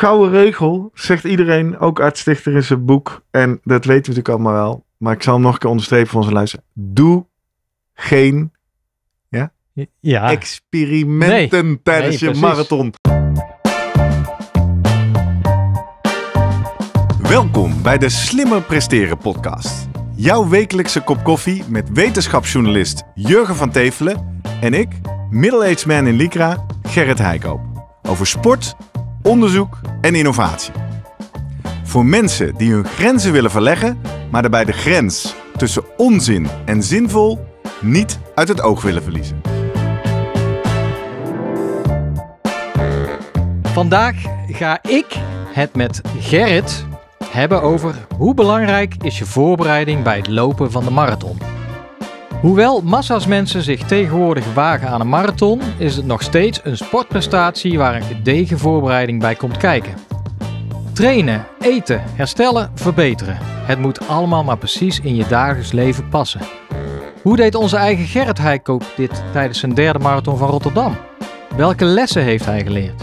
gouden regel, zegt iedereen, ook Stichter in zijn boek. En dat weten we natuurlijk allemaal wel. Maar ik zal hem nog een keer onderstrepen voor onze luister: Doe geen ja? Ja. experimenten tijdens je marathon. Welkom bij de Slimmer Presteren podcast. Jouw wekelijkse kop koffie met wetenschapsjournalist Jurgen van Tevelen en ik, middle-aged man in Lycra, Gerrit Heikoop. Over sport onderzoek en innovatie. Voor mensen die hun grenzen willen verleggen, maar daarbij de grens tussen onzin en zinvol niet uit het oog willen verliezen. Vandaag ga ik het met Gerrit hebben over hoe belangrijk is je voorbereiding bij het lopen van de marathon. Hoewel massa's mensen zich tegenwoordig wagen aan een marathon, is het nog steeds een sportprestatie waar een gedegen voorbereiding bij komt kijken. Trainen, eten, herstellen, verbeteren. Het moet allemaal maar precies in je dagelijks leven passen. Hoe deed onze eigen Gerrit Heikoop dit tijdens zijn derde marathon van Rotterdam? Welke lessen heeft hij geleerd?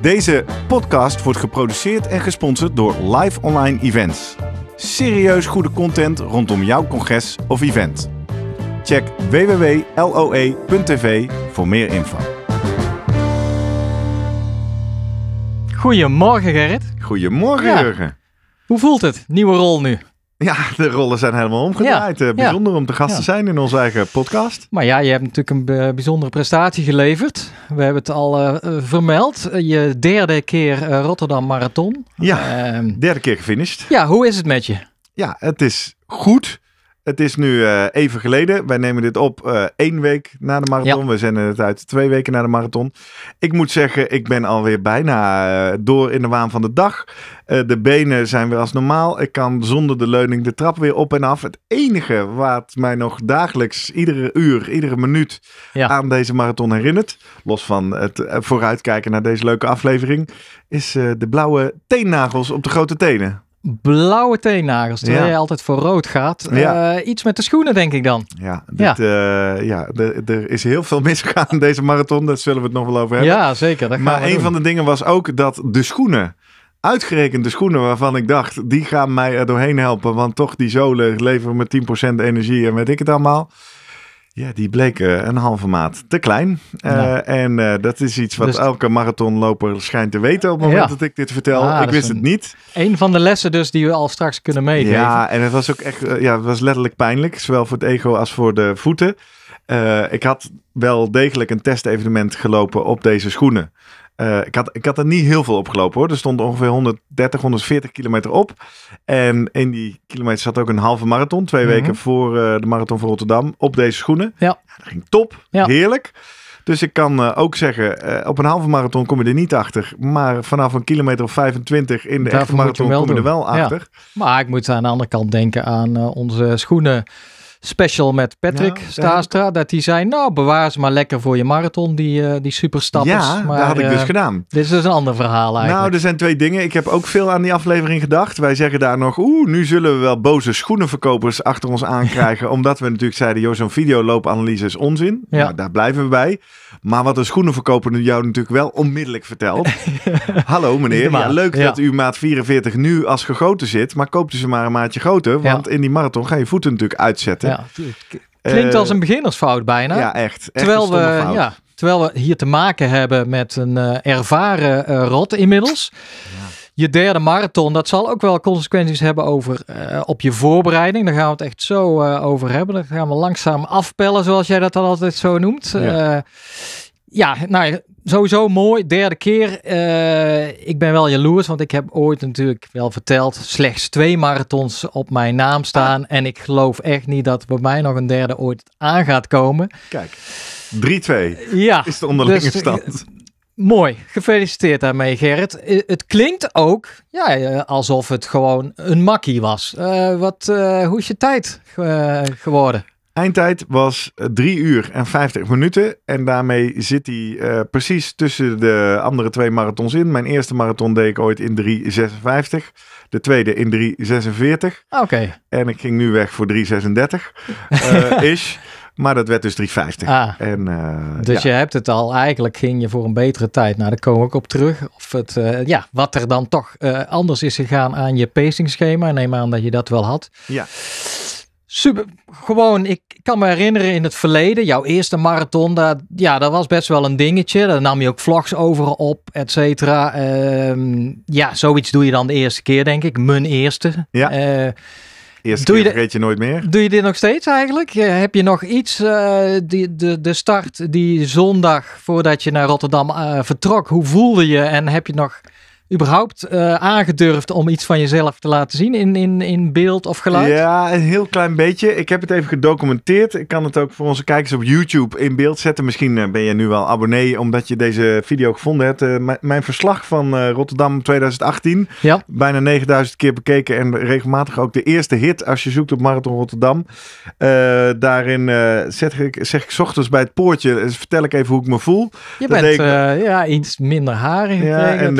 Deze podcast wordt geproduceerd en gesponsord door Live Online Events. Serieus goede content rondom jouw congres of event. Check www.loe.tv voor meer info. Goedemorgen Gerrit. Goedemorgen ja. Jurgen. Hoe voelt het? Nieuwe rol nu. Ja, de rollen zijn helemaal omgedraaid. Eh, bijzonder om te gast te zijn in onze eigen podcast. Maar ja, je hebt natuurlijk een eh, bijzondere prestatie geleverd. We hebben het al eh, vermeld. Je derde keer Rotterdam Marathon. Ja, ehm, derde keer gefinished. Ja, hoe is het met je? Ja, het is goed. Het is nu eh, even geleden. Wij nemen dit op uh, één week na de marathon. We zenden het uit twee weken na de marathon. Ik moet zeggen, ik ben alweer bijna eh, door in de waan van de dag. de benen zijn weer als normaal. Ik kan zonder de leuning de trap weer op en af. Het enige wat mij nog dagelijks, iedere uur, iedere minuut aan deze marathon herinnert. Los van het vooruitkijken naar deze leuke aflevering. Is de blauwe teennagels op de grote tenen blauwe teennagels, terwijl ja. je altijd voor rood gaat. Eh, iets met de schoenen, denk ik dan. Ja, ja. Eh, ja er is heel veel misgegaan in deze marathon. Daar zullen we het nog wel over hebben. Ja, zeker. Maar een van de dingen was ook dat de schoenen uitgerekend de schoenen waarvan ik dacht, die gaan mij doorheen helpen. Want toch, die zolen leveren me 10% energie en weet ik het allemaal. Ja, die bleken eh, een halve maat te klein. Eh, en eh, dat is iets wat dus- elke marathonloper schijnt te weten op het moment dat ik dit vertel. Ah, ik wist het niet. Een van de lessen dus die we al straks kunnen meegeven. Ja, en het was ook echt, ja, het was letterlijk pijnlijk. Zowel voor het ego als voor de voeten. ik had wel degelijk een testevenement gelopen op deze schoenen. Eh, ik, had, ik had er niet heel veel opgelopen hoor. Er stond ongeveer 130, 140 kilometer op. En in die kilometer zat ook een halve marathon. Twee mhm. weken voor eh, de marathon van Rotterdam. Op deze schoenen. Ja. Dat ging top. Heerlijk. Dus ik kan eh, ook zeggen, op een halve marathon kom je er niet achter. Maar vanaf een kilometer of 25 in de Daarvoor marathon kom je er wel achter. Maar ik moet aan de andere kant denken aan onze schoenen special met Patrick Staastra. Dat hij zei, nou bewaar ze maar lekker voor je marathon, die, uh, die superstappers. Ja, maar, dat had ik dus eh, gedaan. Dit is dus een ander verhaal eigenlijk. Nou, er zijn twee dingen. Ik heb ook veel aan die aflevering gedacht. Wij zeggen daar nog, oeh, nu zullen we wel boze schoenenverkopers achter ons aankrijgen. omdat we natuurlijk zeiden, joh, zo'n videoloopanalyse is onzin. Ja. Nou, daar blijven we bij. Maar wat een schoenenverkoper jou natuurlijk wel onmiddellijk vertelt. Hallo meneer, leuk dat u maat 44 nu als gegoten zit. Maar koopt u ze maar een maatje groter. Want in die marathon ga je voeten natuurlijk uitzetten. Klinkt eh, als een beginnersfout bijna. Ja, echt. terwijl, we, ja, terwijl we hier te maken hebben met een eh, ervaren eh, rot inmiddels. Ja. Je derde marathon, dat zal ook wel consequenties hebben over, op je voorbereiding. Daar gaan we het echt zo over hebben. Daar gaan we langzaam afpellen, zoals jij dat dan altijd zo noemt. Ja, ja nou, sowieso mooi. Derde keer. Eh, ik ben wel jaloers, want ik heb ooit natuurlijk wel verteld slechts twee marathons op mijn naam staan. Ah. En ik geloof echt niet dat bij mij nog een derde ooit aan gaat komen. Kijk, 3-2 ja, is de onderlinge dus, eh, stand. Mooi, gefeliciteerd daarmee Gerrit. Eh, het klinkt ook ja, alsof het gewoon een makkie was. wat, hoe is je tijd geworden? Eindtijd was 3 eh, uur en 50 minuten. En daarmee zit hij eh, precies tussen de andere twee marathons in. Mijn eerste marathon deed ik ooit in 3,56. De tweede in 3,46. Ah, oké. En ik ging nu weg voor 3,36. Uh, is. Maar dat werd dus 3,50. Ah, en, eh, dus je hebt het al. Eigenlijk ging je voor een betere tijd. Nou, daar komen we ook op terug. Of het, ja, wat er dan toch anders is gegaan aan je pacing schema. Neem aan dat je dat wel had. Ja. Super, gewoon, ik kan me herinneren in het verleden, jouw eerste marathon, dat, ja, dat was best wel een dingetje. Daar nam je ook vlogs over op, et cetera. Ehm, ja, zoiets doe je dan de eerste keer, denk ik. Mijn eerste. Ja. Eh, eerste doe keer je vergeet je nooit meer. Doe je dit nog steeds eigenlijk? Eh, heb je nog iets, eh, die, de, de start die zondag voordat je naar Rotterdam vertrok, hoe voelde je en heb je nog überhaupt eh, aangedurfd om iets van jezelf te laten zien in, in, in beeld of geluid? Ja, een heel klein beetje. Ik heb het even gedocumenteerd. Ik kan het ook voor onze kijkers op YouTube in beeld zetten. Misschien eh, ben je nu wel abonnee omdat je deze video gevonden hebt. Eh, mijn verslag van Rotterdam 2018. Ja. Bijna 9000 keer bekeken en regelmatig ook de eerste hit als je zoekt op Marathon Rotterdam. daarin zeg, ik, zeg ik ochtends bij het poortje, vertel ik even hoe ik me voel. Je bent ja, iets minder haar Ja, en,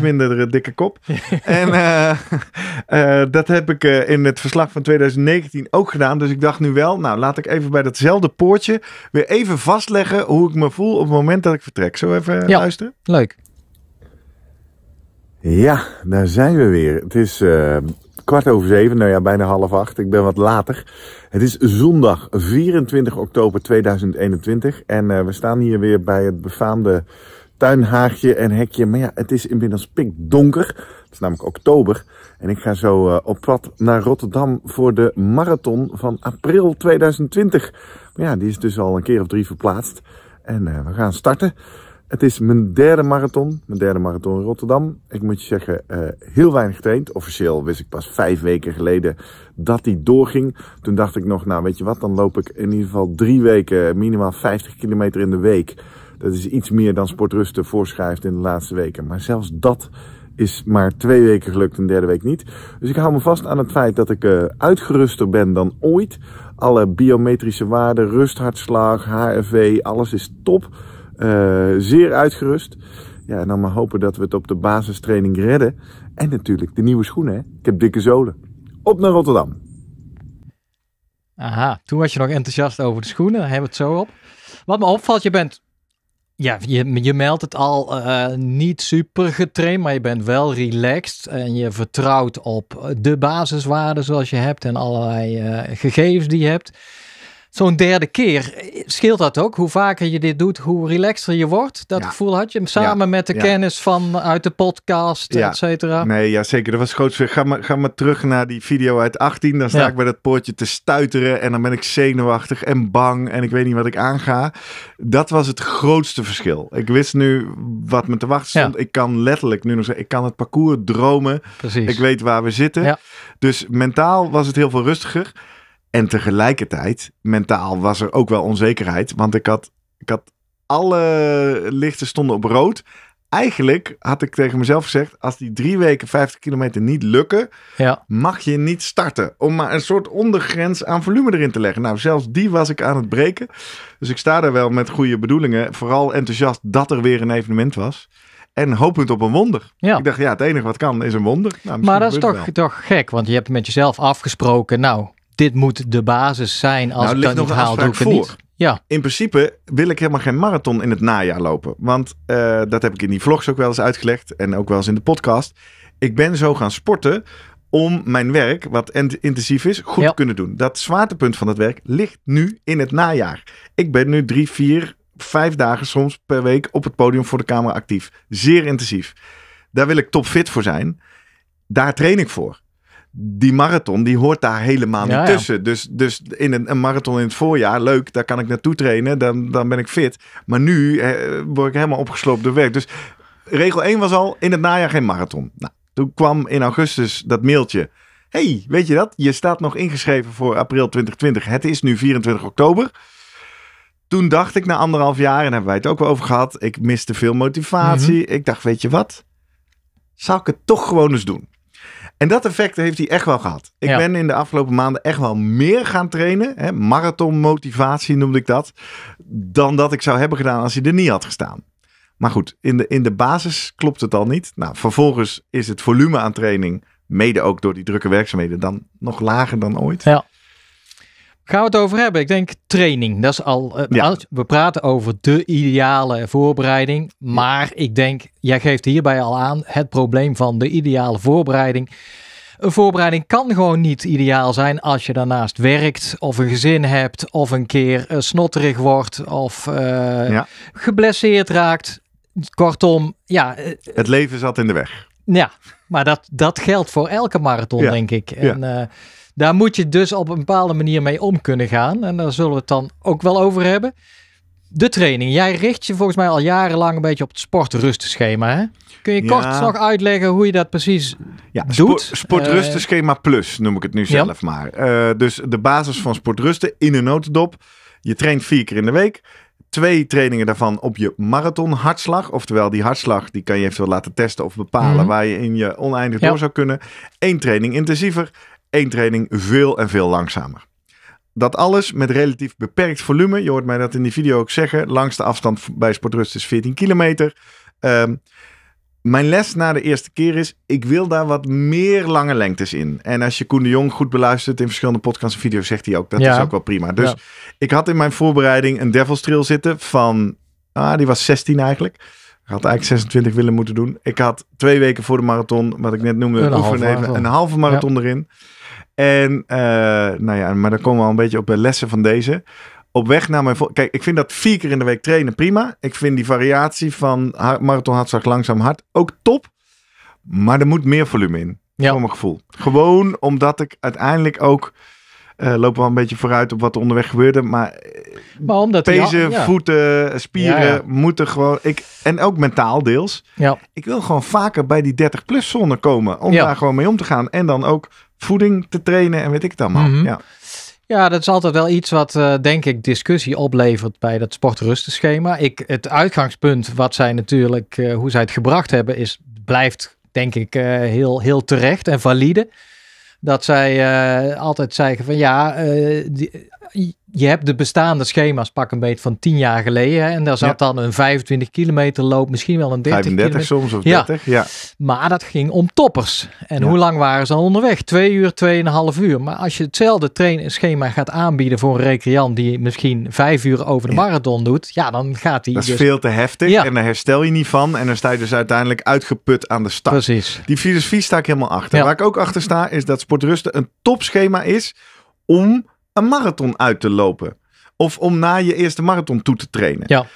iets minder eh, dikke kop. en eh, eh, dat heb ik in het verslag van 2019 ook gedaan. Dus ik dacht nu wel, nou laat ik even bij datzelfde poortje weer even vastleggen hoe ik me voel op het moment dat ik vertrek. Zo even ja, luisteren? Leuk. Ja, daar zijn we weer. Het is kwart over zeven, nou ja, bijna half acht. Ik ben wat later. Het is zondag 24 oktober 2021 en we staan hier weer bij het befaamde tuinhaagje en hekje. Maar ja, het is inmiddels pikdonker. Het is namelijk oktober. En ik ga zo eh, op pad naar Rotterdam voor de marathon van april 2020. Maar ja, die is dus al een keer of drie verplaatst. En eh, we gaan starten. Het is mijn derde marathon, mijn derde marathon in Rotterdam. Ik moet je zeggen, eh, heel weinig getraind. Officieel wist ik pas vijf weken geleden dat die doorging. Toen dacht ik nog, nou weet je wat, dan loop ik in ieder geval drie weken minimaal 50 kilometer in de week. Dat is iets meer dan Sportrusten voorschrijft in de laatste weken. Maar zelfs dat is maar twee weken gelukt, een derde week niet. Dus ik hou me vast aan het feit dat ik eh, uitgeruster ben dan ooit. Alle biometrische waarden, rusthartslag, HRV, alles is top. Eh, zeer uitgerust. Ja, en dan maar hopen dat we het op de basistraining redden. En natuurlijk de nieuwe schoenen. Ik heb dikke zolen. Op naar Rotterdam. Aha, toen was je nog enthousiast over de schoenen. hebben we het zo op. Wat me opvalt, je bent ja, je, je meldt het al, eh, niet super getraind, maar je bent wel relaxed en je vertrouwt op de basiswaarden zoals je hebt en allerlei eh, gegevens die je hebt zo'n derde keer, eh, scheelt dat ook? Hoe vaker je dit doet, hoe relaxter je wordt? Dat gevoel had je samen met de kennis van eh, uit de podcast, et cetera? Nee, ja zeker. Dat was groot. Ga maar, ga maar terug naar die video uit 18. Dan sta ik bij dat poortje te stuiteren en dan ben ik zenuwachtig en bang en ik weet niet wat ik aanga. Dat was het grootste verschil. Ik wist nu wat me te wachten stond. Ik kan letterlijk nu nog zeggen, ik kan het parcours dromen. Precies. Ik weet waar we zitten. Dus mentaal was het heel veel rustiger. En tegelijkertijd, mentaal was er ook wel onzekerheid. Want ik had, ik had alle lichten stonden op rood. Eigenlijk had ik tegen mezelf gezegd: als die drie weken 50 kilometer niet lukken, ja. mag je niet starten. Om maar een soort ondergrens aan volume erin te leggen. Nou, zelfs die was ik aan het breken. Dus ik sta daar wel met goede bedoelingen. Vooral enthousiast dat er weer een evenement was. En hopend op een wonder. Ik dacht, ja, het enige wat kan is een wonder. Nou, maar dat is toch, toch gek, want je hebt met jezelf afgesproken. Nou, dit moet de basis zijn als nou, ik dat voor. Ja. In principe wil ik helemaal geen marathon in het najaar lopen. Want eh, dat heb ik in die vlogs ook wel eens uitgelegd en ook wel eens in de podcast. Ik ben zo gaan sporten om mijn werk, wat intensief is, goed te kunnen doen. Dat zwaartepunt van dat werk ligt nu in het najaar. Ik ben nu drie, vier, vijf dagen soms per week op het podium voor de camera actief. Zeer intensief. Daar wil ik topfit voor zijn. Daar train ik voor die marathon, die hoort daar helemaal niet tussen. Dus, dus in een, een, marathon in het voorjaar, leuk, daar kan ik naartoe trainen, dan, dan ben ik fit. Maar nu eh, word ik helemaal opgesloopt door werk. Dus regel 1 was al, in het najaar geen marathon. Nou, toen kwam in augustus dat mailtje. hey, weet je dat? Je staat nog ingeschreven voor april 2020. Het is nu 24 oktober. Toen dacht ik na anderhalf jaar, en hebben wij het ook wel over gehad, ik miste veel motivatie. Mhm. Ik dacht, weet je wat? Zal ik het toch gewoon eens doen? En dat effect heeft hij echt wel gehad. Ik ben in de afgelopen maanden echt wel meer gaan trainen. Hè, marathonmotivatie noemde ik dat. Dan dat ik zou hebben gedaan als hij er niet had gestaan. Maar goed, in de, in de basis klopt het al niet. Nou, vervolgens is het volume aan training, mede ook door die drukke werkzaamheden, dan nog lager dan ooit. Ja. Gaan we het over hebben? Ik denk training. Dat is al. Eh, we praten over de ideale voorbereiding. Maar ik denk, jij geeft hierbij al aan het probleem van de ideale voorbereiding. Een voorbereiding kan gewoon niet ideaal zijn als je daarnaast werkt, of een gezin hebt, of een keer eh, snotterig wordt, of eh, geblesseerd raakt. Kortom, ja. het leven zat in de weg. Ja, maar dat, dat geldt voor elke marathon, denk ik. En, daar moet je dus op een bepaalde manier mee om kunnen gaan. En daar zullen we het dan ook wel over hebben. De training. Jij richt je volgens mij al jarenlang een beetje op het sportrustenschema. Hè? Kun je kort nog uitleggen hoe je dat precies doet? sportrustenschema eh, plus noem ik het nu zelf maar. Eh, dus de basis van sportrusten in een notendop. Je traint vier keer in de week. Twee trainingen daarvan op je marathonhartslag. Oftewel, die hartslag die kan je eventueel laten testen of bepalen mhm. waar je in je oneindig door zou kunnen. Eén training intensiever één training veel en veel langzamer. Dat alles met relatief beperkt volume. Je hoort mij dat in die video ook zeggen. Langste afstand bij Sportrust is 14 kilometer. Ehm, mijn les na de eerste keer is, ik wil daar wat meer lange lengtes in. En als je Koen de Jong goed beluistert in verschillende podcasts en video's, zegt hij ook, dat is ook wel prima. Dus ik had in mijn voorbereiding een Devil's Trail zitten van, ah, die was 16 eigenlijk. Ik had eigenlijk 26 willen moeten doen. Ik had twee weken voor de marathon, wat ik net noemde, een halve een halve marathon erin. En eh, nou ja, maar dan komen we al een beetje op de lessen van deze. Op weg naar mijn Kijk, ik vind dat vier keer in de week trainen prima. Ik vind die variatie van marathon hartslag langzaam hard ook top. Maar er moet meer volume in, ja. voor mijn gevoel. Gewoon omdat ik uiteindelijk ook uh, lopen wel een beetje vooruit op wat er onderweg gebeurde. Maar, eh, maar omdat deze voeten, spieren moeten gewoon... Ik, en ook mentaal deels. Ja. Ik wil gewoon vaker bij die 30-plus zone komen. Om daar gewoon mee om te gaan. En dan ook voeding te trainen en weet ik het allemaal. Mhm. ja. Ja, dat is altijd wel iets wat, eh, denk ik, discussie oplevert bij dat sportrustenschema. Ik, het uitgangspunt wat zij natuurlijk, hoe zij het gebracht hebben, is, blijft denk ik heel, heel terecht en valide. Dat zij eh, altijd zeggen van ja, eh, die, je hebt de bestaande schema's pak een beetje van 10 jaar geleden. en daar zat dan een 25 kilometer loop, misschien wel een 30 35 soms of 30, ja. Maar dat ging om toppers. En hoe lang waren ze dan onderweg? Twee uur, tweeënhalf uur. Maar als je hetzelfde trainingsschema gaat aanbieden voor een recreant die misschien vijf uur over de marathon doet. Ja, dan gaat hij... Dat is dus- veel te heftig en daar herstel je niet van. En dan sta je dus uiteindelijk uitgeput aan de start. Precies. Die filosofie sta ik helemaal achter. Waar ik ook achter sta is dat sportrusten een topschema is om een marathon uit te lopen. Of om na je eerste marathon toe te trainen. Ja.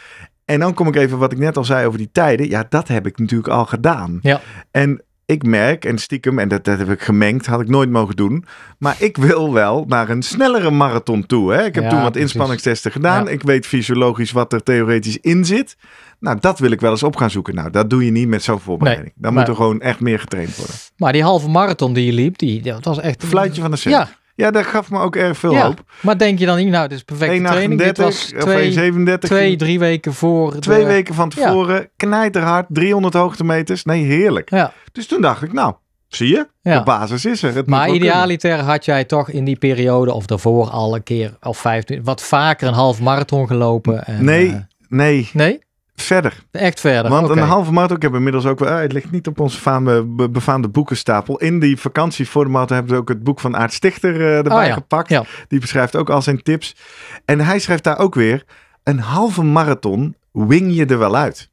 En dan kom ik even wat ik net al zei over die tijden. Ja, dat heb ik natuurlijk al gedaan. Ja. En ik merk, en stiekem, en dat, dat heb ik gemengd, had ik nooit mogen doen. Maar ik wil wel naar een snellere marathon toe. Hè? Ik heb toen wat inspanningstesten gedaan. Ik weet fysiologisch wat er theoretisch in zit. Nou, dat wil ik wel eens op gaan zoeken. Nou, dat doe je niet met zo'n voorbereiding. Nee, Dan moet er gewoon echt meer getraind worden. Maar die halve marathon die je liep, die, dat was echt... Fluitje van de cent. Ja, ja, dat gaf me ook erg veel ja, hoop. Maar denk je dan niet, nou, dit is perfect 1, 38, twee, 37, twee, drie weken voor. Twee weken van tevoren, ja. knijterhard, 300 hoogtemeters. Nee, heerlijk. Ja. Dus toen dacht ik, nou, zie je, ja. de basis is er. Het maar idealiter had jij toch in die periode of daarvoor al een keer of vijf, wat vaker een half marathon gelopen. En, nee, eh, nee. Nee? verder. Echt verder. Want een halve marathon, ik heb inmiddels ook wel, eh, het ligt niet op onze befaamde boekenstapel. In die vakantie voor de hebben we ook het boek van Aart Stichter eh, erbij oh gepakt. Die beschrijft ook al zijn tips. En hij schrijft daar ook weer, een halve marathon wing je er wel uit.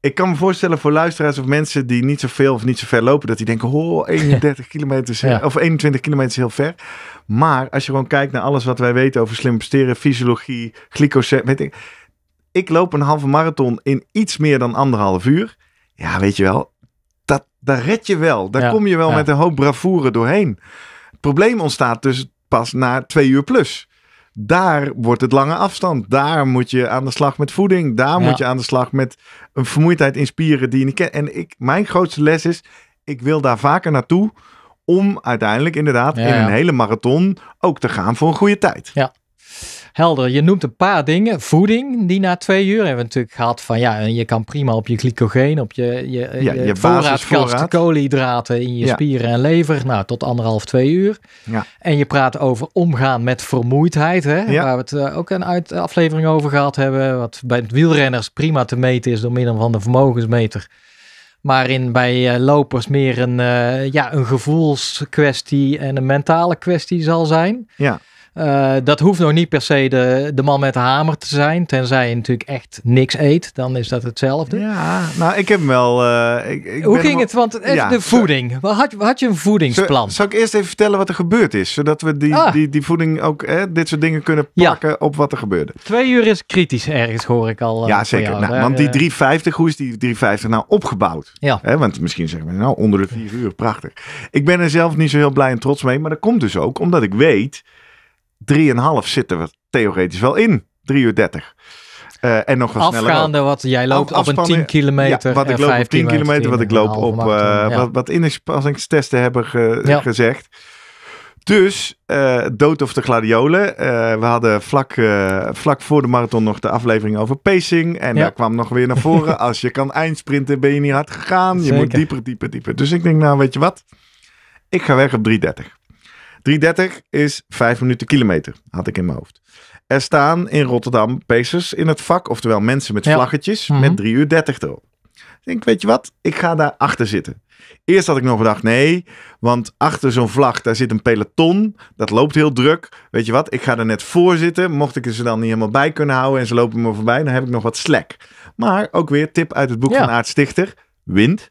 Ik kan me voorstellen voor luisteraars of mensen die niet zo veel of niet zo ver lopen, dat die denken: oh, 31 kilometer ja. of 21 kilometer is heel ver. Maar als je gewoon kijkt naar alles wat wij weten over slim presteren, fysiologie, glycose, weet ik, ik loop een halve marathon in iets meer dan anderhalf uur. Ja, weet je wel, dat, daar red je wel. Daar kom je wel met een hoop bravoure doorheen. Het probleem ontstaat dus pas na twee uur plus. Daar wordt het lange afstand. Daar moet je aan de slag met voeding. Daar moet je aan de slag met een vermoeidheid in spieren die En ik, mijn grootste les is, ik wil daar vaker naartoe om uiteindelijk inderdaad in een hele marathon ook te gaan voor een goede tijd. Ja, helder. Je noemt een paar dingen. Voeding, die na twee uur hebben we natuurlijk gehad van ja, je kan prima op je glycogeen, op je, je, voorraad, koolhydraten in je spieren en lever. Nou, tot anderhalf, twee uur. Ja. En je praat over omgaan met vermoeidheid, hè, waar we het eh, ook een uit, aflevering over gehad hebben. Wat bij wielrenners prima te meten is door middel van de vermogensmeter. Maar in, bij eh, lopers meer een, eh, ja, een gevoelskwestie en een mentale kwestie zal zijn. Ja. Eh, dat hoeft nog niet per se de, de man met de hamer te zijn. Tenzij je natuurlijk echt niks eet, dan is dat hetzelfde. Ja, nou, ik heb hem wel. Eh, ik, ik Hoe ging het? Want de voeding. Had, had je een voedingsplan? Zal ik eerst even vertellen wat er gebeurd is? Zodat we die, ah. die, die voeding ook, dit soort dingen kunnen pakken op wat er gebeurde. Twee uur is kritisch ergens, hoor ik al. Eh, ja, zeker. Nou, want die 350, hoe is die 350 nou opgebouwd? Ja. want misschien zeggen we nou onder de vier uur, prachtig. Ik ben er zelf niet zo heel blij en trots mee, maar dat komt dus ook omdat ik weet. 3,5 zitten we theoretisch wel in. 3 uur 30. Eh, en nog wat Afgaande wat jij loopt op een 10 kilometer. Ja, wat eh, ik loop op 10 kilometer, wat ik loop op uh, ja. wat, wat inspanningstesten hebben gezegd. Dus dood of de gladiolen. we hadden vlak, vlak voor de marathon nog de aflevering over pacing. En daar kwam nog weer naar voren. Als je kan eindsprinten, ben je niet hard gegaan. Je moet dieper, dieper, dieper. Dus ik denk, nou weet je wat? Ik ga weg op 3.30. 3.30 is 5 minuten kilometer, had ik in mijn hoofd. Er staan in Rotterdam pacers in het vak, oftewel mensen met vlaggetjes, mhm. met 3 uur 30 erop. Ik denk, weet je wat, ik ga daar achter zitten. Eerst had ik nog bedacht, nee, want achter zo'n vlag, daar zit een peloton. Dat loopt heel druk. Weet je wat, ik ga er net voor zitten. Mocht ik ze dan niet helemaal bij kunnen houden en ze lopen me voorbij, dan heb ik nog wat slack. Maar ook weer tip uit het boek van Aart Stichter. Wind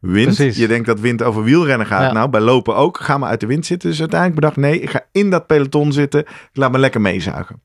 wind. Je denkt dat wind over wielrennen gaat. Nou, bij lopen ook. Ga maar uit de wind zitten. Dus uiteindelijk bedacht, nee, ik ga in dat peloton zitten. Ik laat me lekker meezuigen.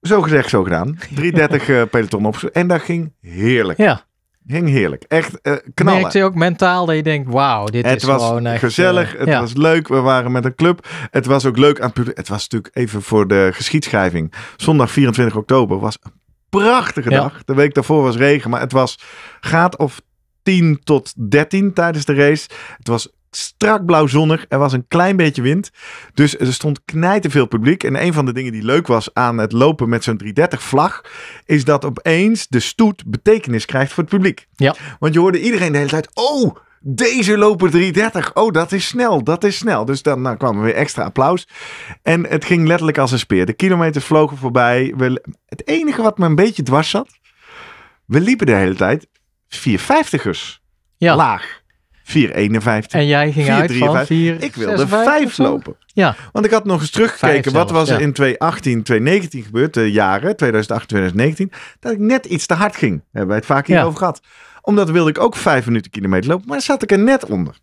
Zo gezegd, zo gedaan. 330 eh, peloton op. En dat ging heerlijk. Ja. Ging heerlijk. Echt eh, knallen. Merkte je ook mentaal dat je denkt, wauw, dit is gewoon echt... gezellig. Eh, het was leuk. We waren met een club. Het was ook leuk aan het Het was natuurlijk even voor de geschiedschrijving. Zondag 24 oktober was een prachtige dag. De week daarvoor was regen, maar het was gaat of 10 tot 13 tijdens de race. Het was strak blauw zonnig. Er was een klein beetje wind. Dus er stond knijten publiek. En een van de dingen die leuk was aan het lopen met zo'n 330 vlag. Is dat opeens de stoet betekenis krijgt voor het publiek. Ja. Want je hoorde iedereen de hele tijd. Oh, deze lopen 330. Oh, dat is snel. Dat is snel. Dus dan nou, kwam er weer extra applaus. En het ging letterlijk als een speer. De kilometers vlogen voorbij. het enige wat me een beetje dwars zat. We liepen de hele tijd 450ers. Ja. Laag. 451. En jij ging 4, uit 3, van 4, Ik wilde 5 lopen. Ja. Want ik had nog eens teruggekeken. wat was er in 2018, 2019 gebeurd? De jaren 2008, 2019. Dat ik net iets te hard ging. Daar hebben wij het vaak hier over gehad. Omdat wilde ik ook 5 minuten kilometer lopen. Maar dan zat ik er net onder.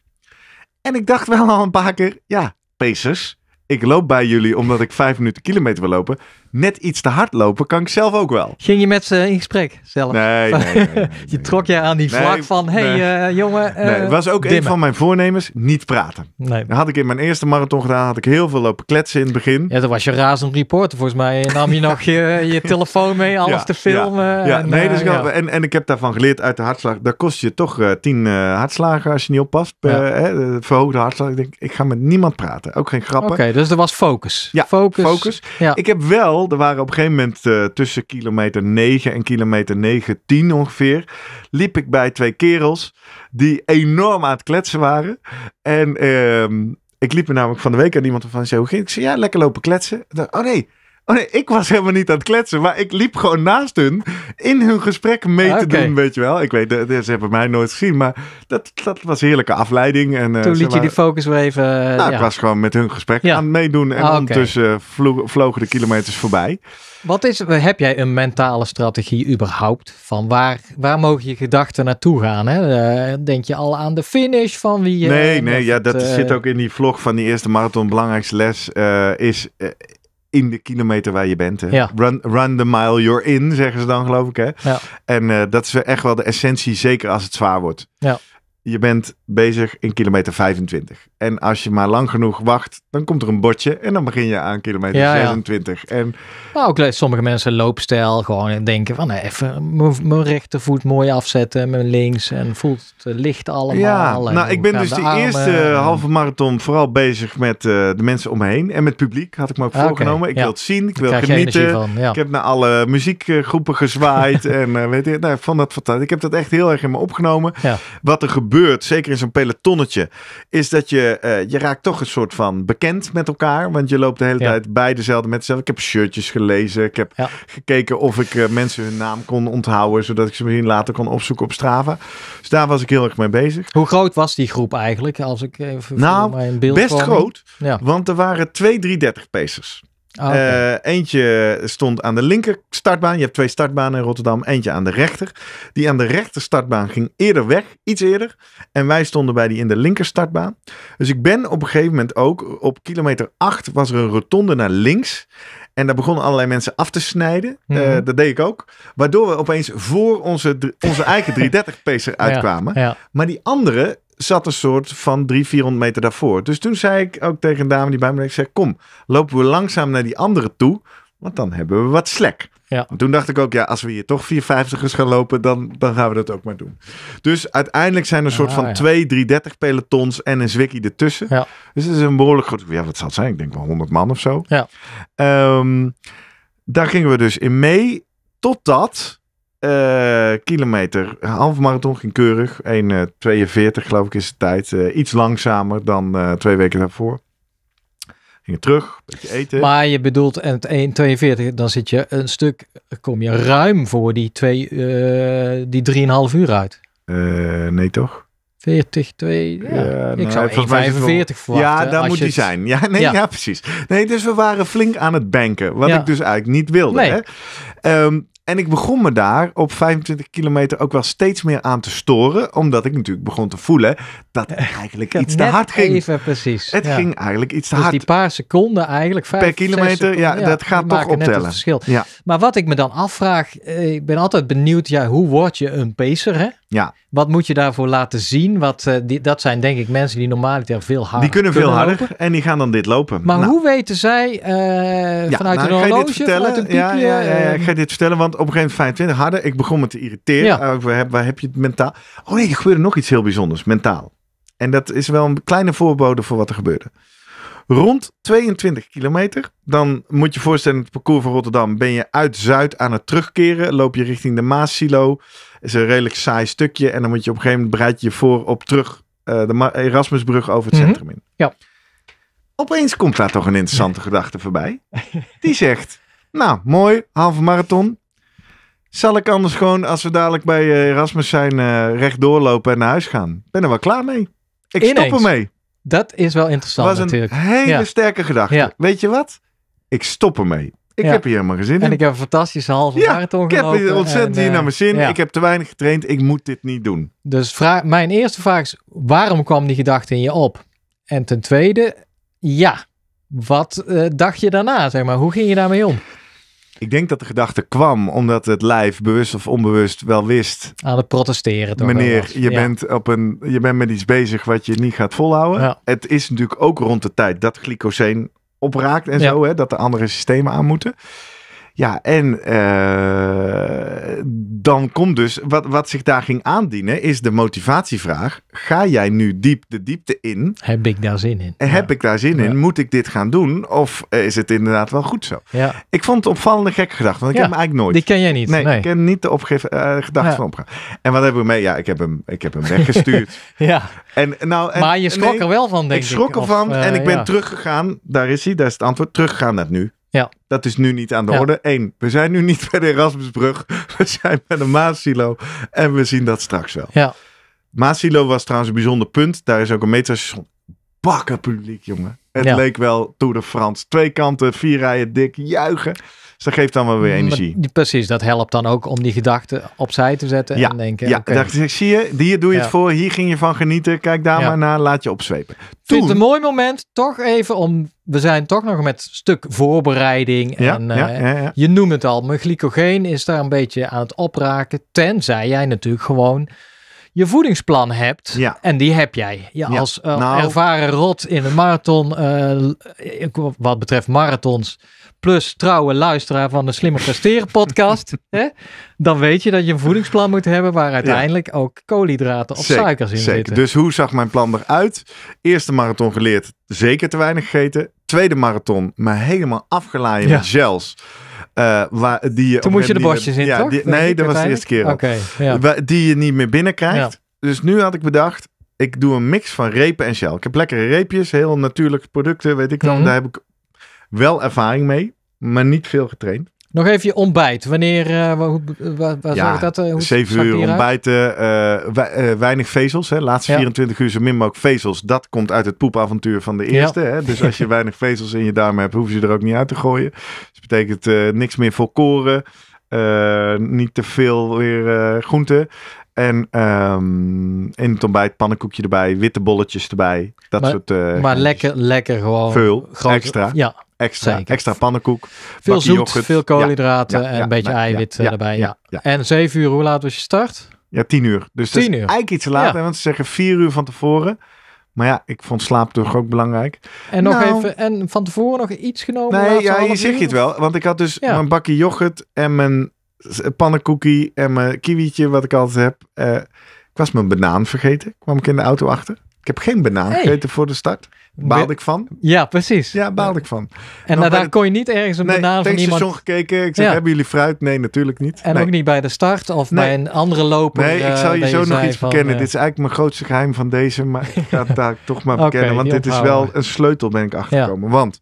En ik dacht wel al een paar keer. Ja, Pacers. Ik loop bij jullie omdat ik 5 minuten kilometer wil lopen net iets te hard lopen, kan ik zelf ook wel. Ging je met ze in gesprek zelf? Nee, nee, Je trok je aan die vlak van, hey eh, jongen. het eh, was ook dimmen. een van mijn voornemens, niet praten. Nee. had ik in mijn eerste marathon gedaan, had ik heel veel lopen kletsen in het begin. Ja, dat was je razend reporter volgens mij. en nam je nog je, je telefoon mee, alles te filmen. Ja, en, nee, dus eh, ik en, en ik heb daarvan geleerd uit de hartslag. Dat kost je toch tien hartslagen als je niet oppast. hè, verhoogde hartslag. Ik denk, ik ga met niemand praten. Ook geen grappen. Oké, dus er was focus. Ja, focus. focus. Ik heb wel er waren op een gegeven moment eh, tussen kilometer 9 en kilometer 19 ongeveer. Liep ik bij twee kerels die enorm aan het kletsen waren. En ehm, ik liep me namelijk van de week aan iemand van. Hoe ging Ik zei ja, lekker lopen kletsen. oh nee Oh nee, ik was helemaal niet aan het kletsen. Maar ik liep gewoon naast hun in hun gesprek mee te doen, weet je wel. Ik weet, eh, ze hebben mij nooit gezien. Maar dat, dat was heerlijke afleiding. En, eh, Toen liet je die focus weer even... Eh, nou, ik was gewoon met hun gesprek aan het meedoen. En ah, ondertussen vlogen de kilometers voorbij. Wat is, heb jij een mentale strategie überhaupt? Van waar, waar mogen je gedachten naartoe gaan? Hè? Denk je al aan de finish van wie... Nee, nee, ja, dat zit ook in die vlog van die eerste marathon. Belangrijkste les is in de kilometer waar je bent. Hè? Ja. Run, run the mile you're in, zeggen ze dan geloof ik. Hè? En eh, dat is echt wel de essentie, zeker als het zwaar wordt. Ja je bent bezig in kilometer 25. En als je maar lang genoeg wacht, dan komt er een bordje en dan begin je aan kilometer 26. En... Nou, ook sommige mensen loopstijl gewoon denken van even mijn rechtervoet mooi afzetten, mijn links en voelt het licht allemaal. Ja, nou, ik ben dus de eerste eh, halve marathon vooral bezig met eh, de mensen om me heen en met publiek had ik me ook ah, voorgenomen. ik wil het zien, ik wil genieten. Van, ik heb naar alle muziekgroepen gezwaaid en eh, weet je, nou, ik dat fantastisch. Ik heb dat echt heel erg in me opgenomen. Wat er gebeurt zeker in zo'n pelotonnetje, is dat je, eh, je raakt toch een soort van bekend met elkaar. Want je loopt de hele tijd bij dezelfde mensen. Ik heb shirtjes gelezen. Ik heb gekeken of ik eh, mensen hun naam kon onthouden. Zodat ik ze misschien later kon opzoeken op Strava. Dus daar was ik heel erg mee bezig. Hoe groot was die groep eigenlijk? Als ik even nou, mijn beeld best groot. Want er waren twee 330 pacers. Ah, eh, eentje stond aan de linker startbaan. Je hebt twee startbanen in Rotterdam. Eentje aan de rechter. Die aan de rechter startbaan ging eerder weg, iets eerder. En wij stonden bij die in de linker startbaan. Dus ik ben op een gegeven moment ook op kilometer 8 was er een rotonde naar links. En daar begonnen allerlei mensen af te snijden. Eh, mhm. dat deed ik ook. Waardoor we opeens voor onze, onze eigen 330 pacer uitkwamen. Maar die andere zat een soort van 300, 400 meter daarvoor. Dus toen zei ik ook tegen een dame die bij me ik zei, kom, lopen we langzaam naar die andere toe, want dan hebben we wat slek. Ja. Toen dacht ik ook, ja, als we hier toch 450ers gaan lopen, dan, dan gaan we dat ook maar doen. Dus uiteindelijk zijn er een soort ah, van 2, 330 pelotons en een zwikkie ertussen. Ja. Dus het is een behoorlijk groot, ja, wat zal het zijn? Ik denk wel 100 man of zo. Ja. Ehm, daar gingen we dus in mee, totdat eh, kilometer, half marathon ging keurig. 1,42 eh, geloof ik is de tijd. Eh, iets langzamer dan twee weken daarvoor. Ging terug, beetje eten. Maar je bedoelt, en het 1,42, dan zit je een stuk, kom je ruim voor die, twee, die 3,5 uur uit. nee toch? 40, 2, ja. ja nou, ik zou 45 voor. Ja, daar moet die zijn. Ja, nee, ja. precies. Nee, dus we waren flink aan het banken, wat ik dus eigenlijk niet wilde. Nee. Hè? Ehm, en ik begon me daar op 25 kilometer ook wel steeds meer aan te storen. Omdat ik natuurlijk begon te voelen dat het eh, eigenlijk iets te hard ging. precies. Het ging eigenlijk iets te dus hard. die paar seconden eigenlijk. per kilometer, ja, dat gaat toch optellen. verschil. Maar wat ik me dan afvraag, eh, ik ben altijd benieuwd, ja, hoe word je een pacer? Hè? Ja. Wat moet je daarvoor laten zien? Wat, eh, die, dat zijn denk ik mensen die normaal veel harder Die kunnen veel harder lopen. en die gaan dan dit lopen. Maar nou. hoe weten zij uh, vanuit nou, een ja, ja, ik ga dit vertellen, want op een gegeven moment 25 harder. Ik begon me te irriteren. Ja. Eh, waar, heb, waar, heb, je het mentaal? Oh nee, er gebeurde nog iets heel bijzonders, mentaal. En dat is wel een kleine voorbode voor wat er gebeurde. Rond 22 kilometer, dan moet je voorstellen, het parcours van Rotterdam, ben je uit Zuid aan het terugkeren. Loop je richting de Maassilo. Is een redelijk saai stukje. En dan moet je op een gegeven moment bereid je je voor op terug uh, de Erasmusbrug over het mhm. centrum in. Ja. Opeens komt daar toch een interessante gedachte voorbij. Die zegt, nou mooi, halve marathon, zal ik anders gewoon, als we dadelijk bij eh, Erasmus zijn, eh, rechtdoor lopen en naar huis gaan? Ben er wel klaar mee. Ik stop stop ermee. Dat is wel interessant was een hele sterke gedachte. Weet je wat? Ik stop ermee. Ik heb hier helemaal geen zin in. En ik heb een fantastische halve ja, marathon gelopen. Ik heb ontzettend hier naar mijn zin. Eh, ik heb te weinig getraind. Ik moet dit niet doen. Dus vraag, mijn eerste vraag is, waarom kwam die gedachte in je op? En ten tweede, ja, wat dacht je daarna? Zeg maar, hoe ging je daarmee om? Ik denk dat de gedachte kwam omdat het lijf bewust of onbewust wel wist. Aan het protesteren. Toch meneer, je, bent op een, je bent met iets bezig wat je niet gaat volhouden. Het is natuurlijk ook rond de tijd dat glycoseen opraakt en zo, hè, dat de andere systemen aan moeten. Ja, en eh, dan komt dus, wat, wat zich daar ging aandienen, is de motivatievraag. Ga jij nu diep de diepte in? Heb ik daar zin in? Heb ik daar zin in? Moet ik dit gaan doen? Of eh, is het inderdaad wel goed zo? Ja. Ik vond het opvallende gekke gedachte, want ik heb hem eigenlijk nooit. Die ken jij niet? Nee, ik ken niet de opgegeven eh, gedachte van opgaan. En wat hebben we mee? Ja, ik heb hem, ik heb hem weggestuurd. ja. En, nou, en, maar je schrok er wel van, denk ik. Ik schrok ervan en ik ben teruggegaan. Daar is hij, daar is het antwoord. Teruggegaan naar nu. Ja. Dat is nu niet aan de orde. Eén, we zijn nu niet bij de Erasmusbrug. We zijn bij de Maasilo. En we zien dat straks wel. Ja. Maasilo was trouwens een bijzonder punt. Daar is ook een metrostation. Bakken publiek, jongen. Het leek wel Tour de France. Twee kanten, vier rijen dik, juichen. Dus dat geeft dan wel weer energie. precies, dat helpt dan ook om die gedachten opzij te zetten en denken... Ja, okay. zie je, hier doe je het voor, hier ging je van genieten. Kijk daar maar naar, laat je opzwepen. Toen, Vind het een mooi moment, toch even om... We zijn toch nog met stuk voorbereiding en eh, je noemt het al. Mijn glycogeen is daar een beetje aan het opraken. Tenzij jij natuurlijk gewoon je voedingsplan hebt. Ja. En die heb jij. Ja, Als eh, nou- ervaren rot in een marathon, eh, wat betreft marathons, plus trouwe luisteraar van de Slimmer Presteren podcast, hè, dan weet je dat je een voedingsplan moet hebben waar uiteindelijk ook koolhydraten of suikers in zeker. zitten. Dus hoe zag mijn plan eruit? Eerste marathon geleerd, zeker te weinig gegeten. Tweede marathon, maar helemaal afgeladen met gels. Eh, waar, die je Toen moest je de bosjes in, ja, toch? Die, nee, dat was de eerste keer. Die je niet meer binnenkrijgt. Dus nu had ik bedacht, ik doe een mix van repen en gel. Ik heb lekkere reepjes, heel natuurlijke producten, weet ik dan. Mhm. Daar heb ik wel ervaring mee maar niet veel getraind. Nog even je ontbijt. Wanneer, uh, hoe, eh, waar, ja, dat? Eh, uur ontbijten, weinig vezels. Hè. Laatste 24 uur zo min mogelijk vezels. Dat komt uit het poepavontuur van de eerste. Hè. Dus als je weinig vezels in je darmen hebt, hoeven ze er ook niet uit te gooien. Dus betekent niks meer volkoren. niet te veel weer groenten. En ehm, in het ontbijt pannenkoekje erbij, witte bolletjes erbij. Dat maar, soort. maar lekker, lekker gewoon. Veel, extra. Ja, Extra, extra pannenkoek. Veel zoet, yoghurt. veel koolhydraten en een beetje eiwit eh, erbij. En zeven uur, hoe laat was je start? Ja, tien uur. Dus tien dat is uur. eigenlijk iets later. Want ze zeggen vier uur van tevoren. Maar ja, ik vond slaap toch ook belangrijk. En, nog nou. even, en van tevoren nog iets genomen? Nee, ja, hier zeg je het wel. Want ik had dus mijn bakje yoghurt en mijn eh, pannenkoekie en mijn kiwietje, wat ik altijd heb. Eh, ik was mijn banaan vergeten, kwam ik in de auto achter. Ik heb geen banaan gegeten voor de start. Baalde ik van? Ja, precies. Ja, baalde ik van. En nou, daar kon je niet ergens een nee, naam van iemand... seizoen gekeken. Ik zeg, hebben jullie fruit? Nee, natuurlijk niet. En ook niet bij de start of bij een andere loper. Nee, ik eh, zal je zo nog iets verkennen. bekennen. Eh, dit is eigenlijk mijn grootste geheim van deze. Maar ik ga het daar toch maar bekennen. want dit is wel een sleutel, ben ik achtergekomen. Want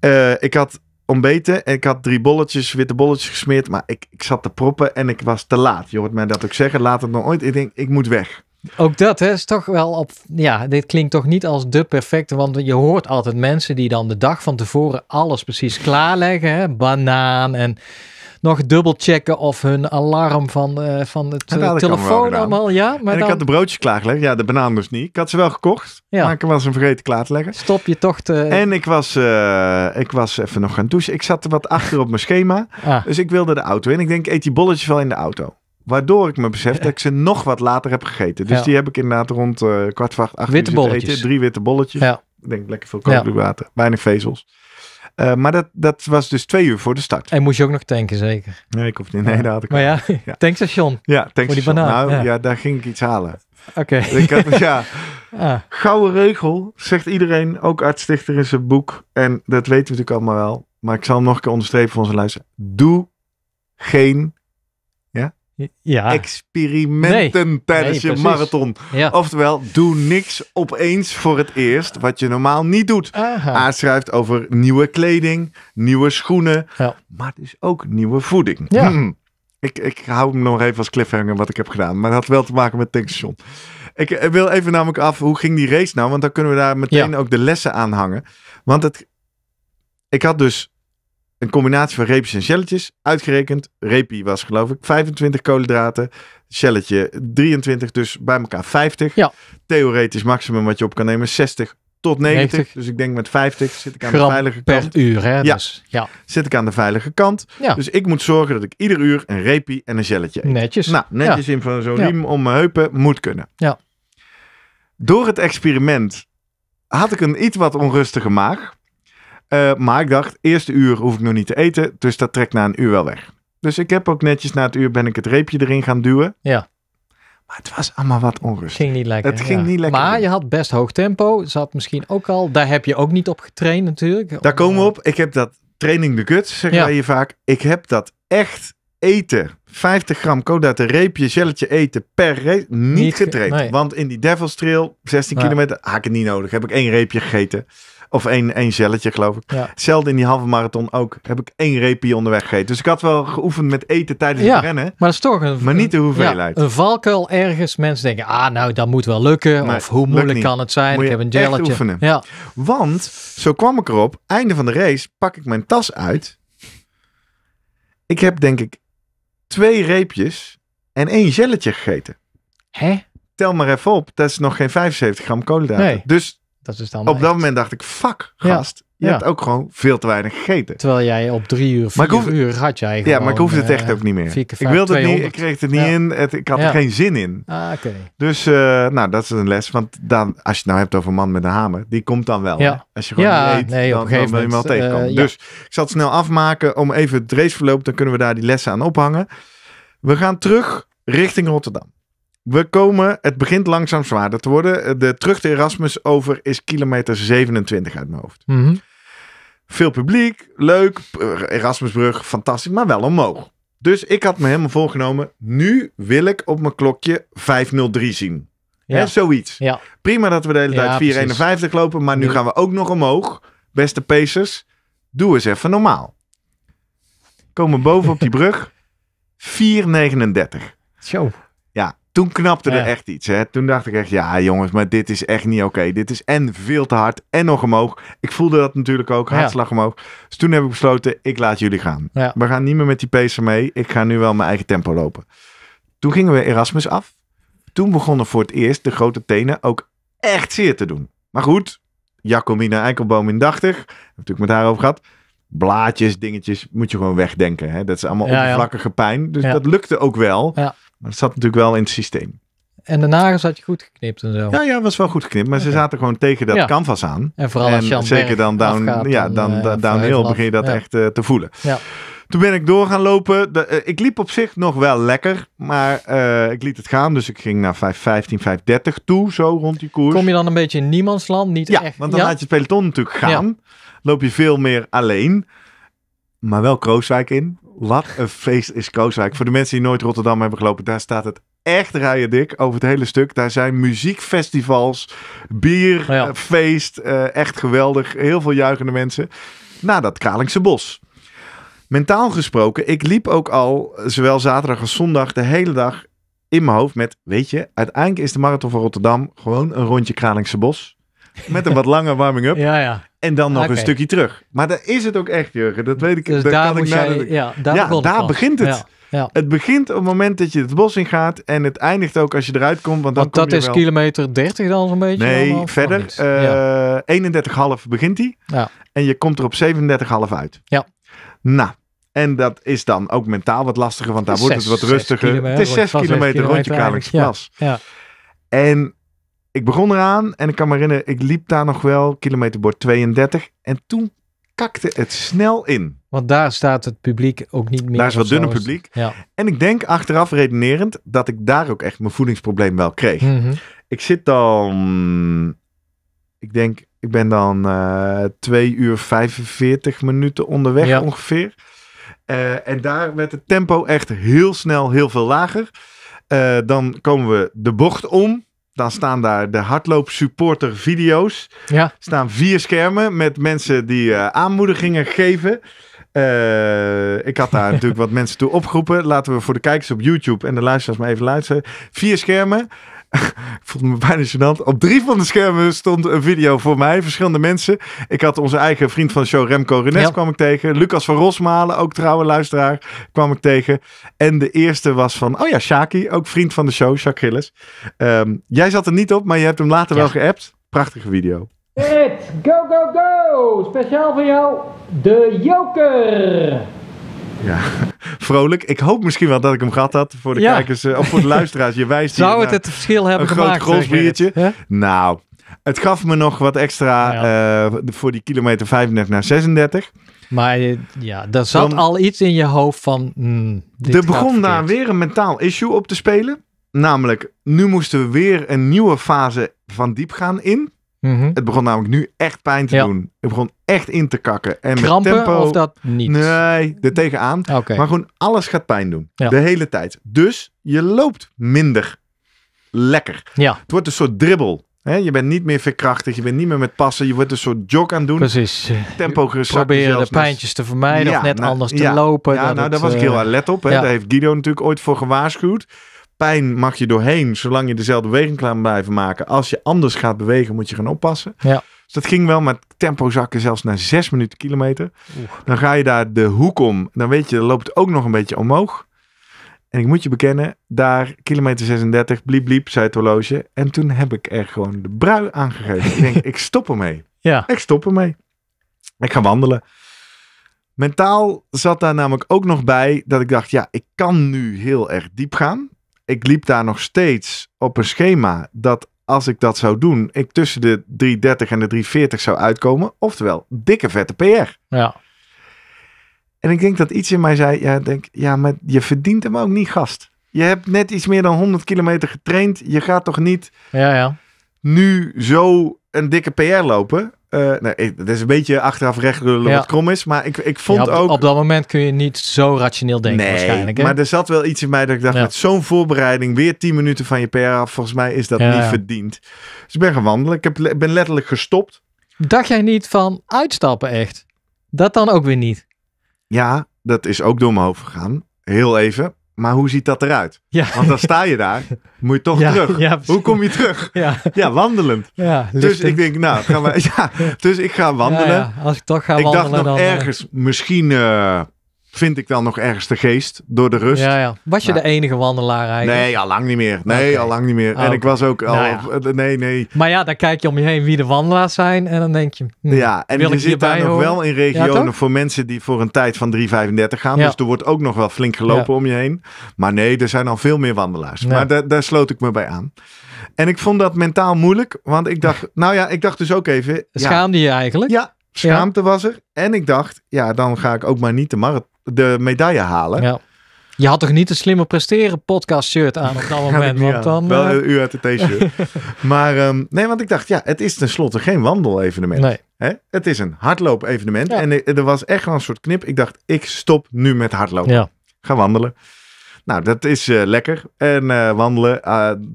eh, ik had ontbeten en ik had drie bolletjes, witte bolletjes gesmeerd. Maar ik, ik zat te proppen en ik was te laat. Je hoort mij dat ook zeggen. Laat het nog ooit. Ik denk, ik moet weg. Ook dat hè, is toch wel op. Ja, dit klinkt toch niet als de perfecte. Want je hoort altijd mensen die dan de dag van tevoren alles precies klaarleggen. Hè? Banaan en nog dubbelchecken of hun alarm van, uh, van het nou, eh, telefoon allemaal. Ja, maar en dan... ik had de broodjes klaargelegd. Ja, de banaan dus niet. Ik had ze wel gekocht, ja. maar ik was hem vergeten klaar te leggen. Stop je toch te... En ik was, eh, ik was even nog gaan douchen. Ik zat er wat achter op mijn schema. Ah. Dus ik wilde de auto in. Ik denk, eet die bolletjes wel in de auto. Waardoor ik me besef dat ik ze nog wat later heb gegeten. Dus die heb ik inderdaad rond uh, kwart voor acht, witte bolletjes. Drie witte bolletjes. Ja. Ik denk lekker veel koolhydraten. Weinig vezels. Eh, maar dat, dat was dus twee uur voor de start. En moest je ook nog tanken, zeker? Nee, ik hoef niet. Nee, dat had ik Maar ja, tankstation. Ja, tankstation. Voor die banaan. Nou, ja. daar ging ik iets halen. Oké. ja. Ah. Gouden regel, zegt iedereen, ook artsdichter in zijn boek. En dat weten we natuurlijk allemaal wel. Maar ik zal hem nog een keer onderstrepen voor onze luisteraar. Doe geen ja. Experimenten tijdens je marathon. Oftewel, doe niks opeens voor het eerst wat je normaal niet doet. Aanschrijft over nieuwe kleding, nieuwe schoenen, ja. maar dus ook nieuwe voeding. Ik, ik hou hem nog even als cliffhanger wat ik heb gedaan. Maar het had wel te maken met tankstation. Ik eh, wil even namelijk af, hoe ging die race nou? Want dan kunnen we daar meteen ook de lessen aan hangen. Want het, ik had dus een combinatie van reepjes en shelletjes. Uitgerekend, reepie was geloof ik 25 koolhydraten. Shelletje 23, dus bij elkaar 50. Ja. Theoretisch maximum wat je op kan nemen 60 tot 90. Dus ik denk met 50 zit ik aan de veilige kant. per uur, hè? Ja. Dus, ja. Zit ik aan de veilige kant. Ja. Dus ik moet zorgen dat ik ieder uur een reepie en een gelletje eet. Netjes. Nou, netjes in van zo'n riem om mijn heupen moet kunnen. Ja. Door het experiment had ik een iets wat onrustige maag. Eh, maar ik dacht, eerste uur hoef ik nog niet te eten, dus dat trekt na een uur wel weg. Dus ik heb ook netjes na het uur ben ik het reepje erin gaan duwen. Ja. Maar het was allemaal wat onrustig. Ging niet lekker. Het ging niet lekker. Maar je had best hoog tempo. Zat misschien ook al. Daar heb je ook niet op getraind natuurlijk. Daar komen we op. Ik heb dat training de kut, zeggen je vaak. Ik heb dat echt eten. 50 gram koolhydraten, reepje, gelletje eten per Niet, getraind. Want in die Devil's Trail, 16 kilometer, haak ik het niet nodig. Heb ik één reepje gegeten. Of één, één zelletje, geloof ik. Zelden in die halve marathon ook heb ik één reepje onderweg gegeten. Dus ik had wel geoefend met eten tijdens het rennen. Maar dat is toch een, maar niet de hoeveelheid. een valkuil ergens. Mensen denken, ah nou, dat moet wel lukken. of hoe moeilijk kan het zijn? ik heb een gelletje. oefenen. Ja. Want, zo kwam ik erop, einde van de race pak ik mijn tas uit. Ik heb denk ik twee reepjes en één gelletje gegeten. Hè? Tel maar even op, dat is nog geen 75 gram koolhydraten. Nee. Dus dat is dan op dat moment dacht ik, fuck, gast. je hebt ook gewoon veel te weinig gegeten. Terwijl jij op drie uur, vier uur had jij gewoon, Ja, maar ik hoefde het eh, echt ook niet meer. ik wilde het niet, ik kreeg het niet in. Het, ik had er geen zin in. Ah, Dus, eh, nou, dat is een les. Want dan, als je het nou hebt over een man met een hamer, die komt dan wel. Als je gewoon niet eet, nee, dan, dan wil je wel eh, tegenkomen. dus ik zal het snel afmaken om even het raceverloop, dan kunnen we daar die lessen aan ophangen. We gaan terug richting Rotterdam. We komen, het begint langzaam zwaarder te worden. Eh, de terug naar Erasmus over is kilometer 27 uit mijn hoofd. Mhm. Veel publiek, leuk, Erasmusbrug, fantastisch, maar wel omhoog. Dus ik had me helemaal voorgenomen, nu wil ik op mijn klokje 503 zien. Ja. zoiets. Ja. Prima dat we de hele tijd 451 lopen, maar nu gaan we ook nog omhoog. Beste Pacers, doe eens even normaal. Komen boven op die brug, 439. Zo toen knapte er echt iets. Hè? Toen dacht ik echt, ja jongens, maar dit is echt niet oké. Dit is en veel te hard en nog omhoog. Ik voelde dat natuurlijk ook, hartslag omhoog. Dus toen heb ik besloten, ik laat jullie gaan. We gaan niet meer met die pacer mee. Ik ga nu wel mijn eigen tempo lopen. Toen gingen we Erasmus af. Toen begonnen voor het eerst de grote tenen ook echt zeer te doen. Maar goed, Jacomina Eikelboom in 80. Heb natuurlijk met haar over gehad. Blaadjes, dingetjes, moet je gewoon wegdenken. Hè? Dat is allemaal oppervlakkige pijn. Dus dat lukte ook wel. Maar het zat natuurlijk wel in het systeem. En de nagels had je goed geknipt en zo. Ja, ja, was wel goed geknipt. Maar ze zaten gewoon tegen dat canvas aan. En vooral als en zeker dan down, ja, dan, eh, downhill begin je dat echt eh, te voelen. Ja. Toen ben ik door gaan lopen. Eh, ik liep op zich nog wel lekker, maar ik liet het gaan. Dus ik ging naar 5.15, 5.30 toe, zo rond die koers. Kom je dan een beetje in niemandsland? Niet ja, want dan laat je het peloton natuurlijk gaan. Loop je veel meer alleen, maar wel Krooswijk in. Wat een feest is Kooswijk. Voor de mensen die nooit Rotterdam hebben gelopen, daar staat het echt rijen dik over het hele stuk. Daar zijn muziekfestivals, bier, eh, feest. Eh, echt geweldig. Heel veel juichende mensen. Na dat Kralingse bos. Mentaal gesproken, ik liep ook al, zowel zaterdag als zondag, de hele dag in mijn hoofd met, weet je, uiteindelijk is de Marathon van Rotterdam gewoon een rondje Kralingse bos. Met een wat lange warming-up. Ja, ja. En dan nog een stukje terug. Maar daar is het ook echt, Jurgen. Dat weet ik. Dus daar kan ik jij, ja, daar, ja, daar begint het. Het begint op het moment dat je het bos in gaat. En het eindigt ook als je eruit komt. Want, dan want kom dat is kilometer 30 dan zo'n beetje? Nee, verder. Uh, eh, 31,5 begint hij. En je komt er op 37,5 uit. Ja. Nou, en dat is dan ook mentaal wat lastiger. Want daar wordt het wat rustiger. het is 6 kilometer, rondje Kralingsplas. Ja. En ik begon eraan en ik kan me herinneren, ik liep daar nog wel, kilometerbord 32. En toen kakte het snel in. Want daar staat het publiek ook niet meer. Daar is wat dunne publiek. Ja. En ik denk achteraf redenerend dat ik daar ook echt mijn voedingsprobleem wel kreeg. Mhm. Ik zit dan, ik denk, ik ben dan uh, eh, 2 uur 45 minuten onderweg ongeveer. Eh, en daar werd het tempo echt heel snel heel veel lager. Eh, dan komen we de bocht om dan staan daar de hardloop supporter video's. Ja. staan vier schermen met mensen die eh, aanmoedigingen geven. Eh, ik had daar natuurlijk wat mensen toe opgeroepen. Laten we voor de kijkers op YouTube en de luisteraars maar even luisteren. Vier schermen. ik voelde me bijna gênant. Op drie van de schermen stond een video voor mij, verschillende mensen. Ik had onze eigen vriend van de show, Remco Renes, kwam ik tegen. Lucas van Rosmalen, ook trouwe luisteraar, kwam ik tegen. En de eerste was van, oh ja, Shaki, ook vriend van de show, Shaq ehm, jij zat er niet op, maar je hebt hem later wel geappt. Prachtige video. It, go, go, go! Speciaal voor jou, de Joker! Ja, vrolijk. Ik hoop misschien wel dat ik hem gehad had voor de kijkers eh, of voor de luisteraars. Je wijst Zou het het verschil hebben gemaakt? Een groot biertje. Nou, het gaf me nog wat extra eh, voor die kilometer 35 naar 36. Maar eh, ja, er zat al iets in je hoofd van. Mm, er begon daar weer een mentaal issue op te spelen. Namelijk, nu moesten we weer een nieuwe fase van diep gaan in. Mhm. Het begon namelijk nu echt pijn te doen. Het begon echt in te kakken. En Krampen tempo, of dat niet? Nee, er tegenaan. Maar gewoon alles gaat pijn doen. De hele tijd. Dus je loopt minder lekker. Ja. Het wordt een soort dribbel. je bent niet meer verkrachtig, je bent niet meer met passen, je wordt een soort jog aan doen. Precies. Tempo Proberen de pijntjes te vermijden ja, of net nou, anders te lopen. Ja, nou, daar was ik heel eh, alert op. Daar heeft Guido natuurlijk ooit voor gewaarschuwd pijn mag je doorheen, zolang je dezelfde beweging kan blijven maken. Als je anders gaat bewegen, moet je gaan oppassen. Ja. Dus dat ging wel met tempo zakken, zelfs naar 6 minuten kilometer. Dan ga je daar de hoek om. Dan weet je, loopt het ook nog een beetje omhoog. En ik moet je bekennen, daar kilometer 36, bliep bliep, zei het horloge. En toen heb ik er gewoon de brui aangegeven. ik denk, ik stop ermee. Ja. Ik stop ermee. Ik ga wandelen. Mentaal zat daar namelijk ook nog bij dat ik dacht, ja, ik kan nu heel erg diep gaan ik liep daar nog steeds op een schema dat als ik dat zou doen, ik tussen de 330 en de 340 zou uitkomen. Oftewel, dikke vette PR. Ja. En ik denk dat iets in mij zei, ja, denk, ja, maar je verdient hem ook niet, gast. Je hebt net iets meer dan 100 kilometer getraind. Je gaat toch niet ja, ja. nu zo een dikke PR lopen? Uh, eh, dat is een beetje achteraf recht ja. wat krom is. Maar ik, ik vond op, ook... Op dat moment kun je niet zo rationeel denken nee, waarschijnlijk. Hè? maar er zat wel iets in mij dat ik dacht... met zo'n voorbereiding, weer 10 minuten van je PR volgens mij is dat niet verdiend. Dus ik ben gaan wandelen. Ik heb, ben letterlijk gestopt. Dacht jij niet van uitstappen echt? Dat dan ook weer niet? Ja, dat is ook door mijn hoofd gegaan. Heel even maar hoe ziet dat eruit? Want dan sta je daar, moet je toch terug. hoe kom je terug? Ja, wandelend. dus ik denk, nou, gaan we, ja, dus ik ga wandelen. Als ik toch ga ik wandelen. Ik dacht nog dan, eh, ergens, misschien eh, vind ik dan nog ergens de geest door de rust. Ja, ja. Was je nou. de enige wandelaar eigenlijk? Nee, al lang niet meer. Nee, al lang niet meer. en oh, ik was ook al... Nou eh, nee, nee. Maar ja, dan kijk je om je heen wie de wandelaars zijn en dan denk je... Hm, ja, en je zit daar nog wel in regionen voor mensen die voor een tijd van 3,35 gaan. Dus er wordt ook nog wel flink gelopen om je heen. Maar nee, er zijn al veel meer wandelaars. Maar daar, daar sloot ik me bij aan. En ik vond dat mentaal moeilijk, want ik dacht, nou ja, ik dacht dus ook even. Schaamde je eigenlijk? Ja, Schaamte was er. En ik dacht, ja, dan ga ik ook maar niet de, de medaille halen. Ja. Je had toch niet een slimme presteren podcast shirt aan op dat moment? want dan, Wel eh, een UATT shirt. maar ehm, nee, want ik dacht, ja, het is tenslotte geen wandelevenement. Nee. Hè? Het is een hardloop-evenement. En er was echt wel een soort knip. Ik dacht, ik stop nu met hardlopen. Ga wandelen. Nou, dat is eh, lekker. En eh, wandelen,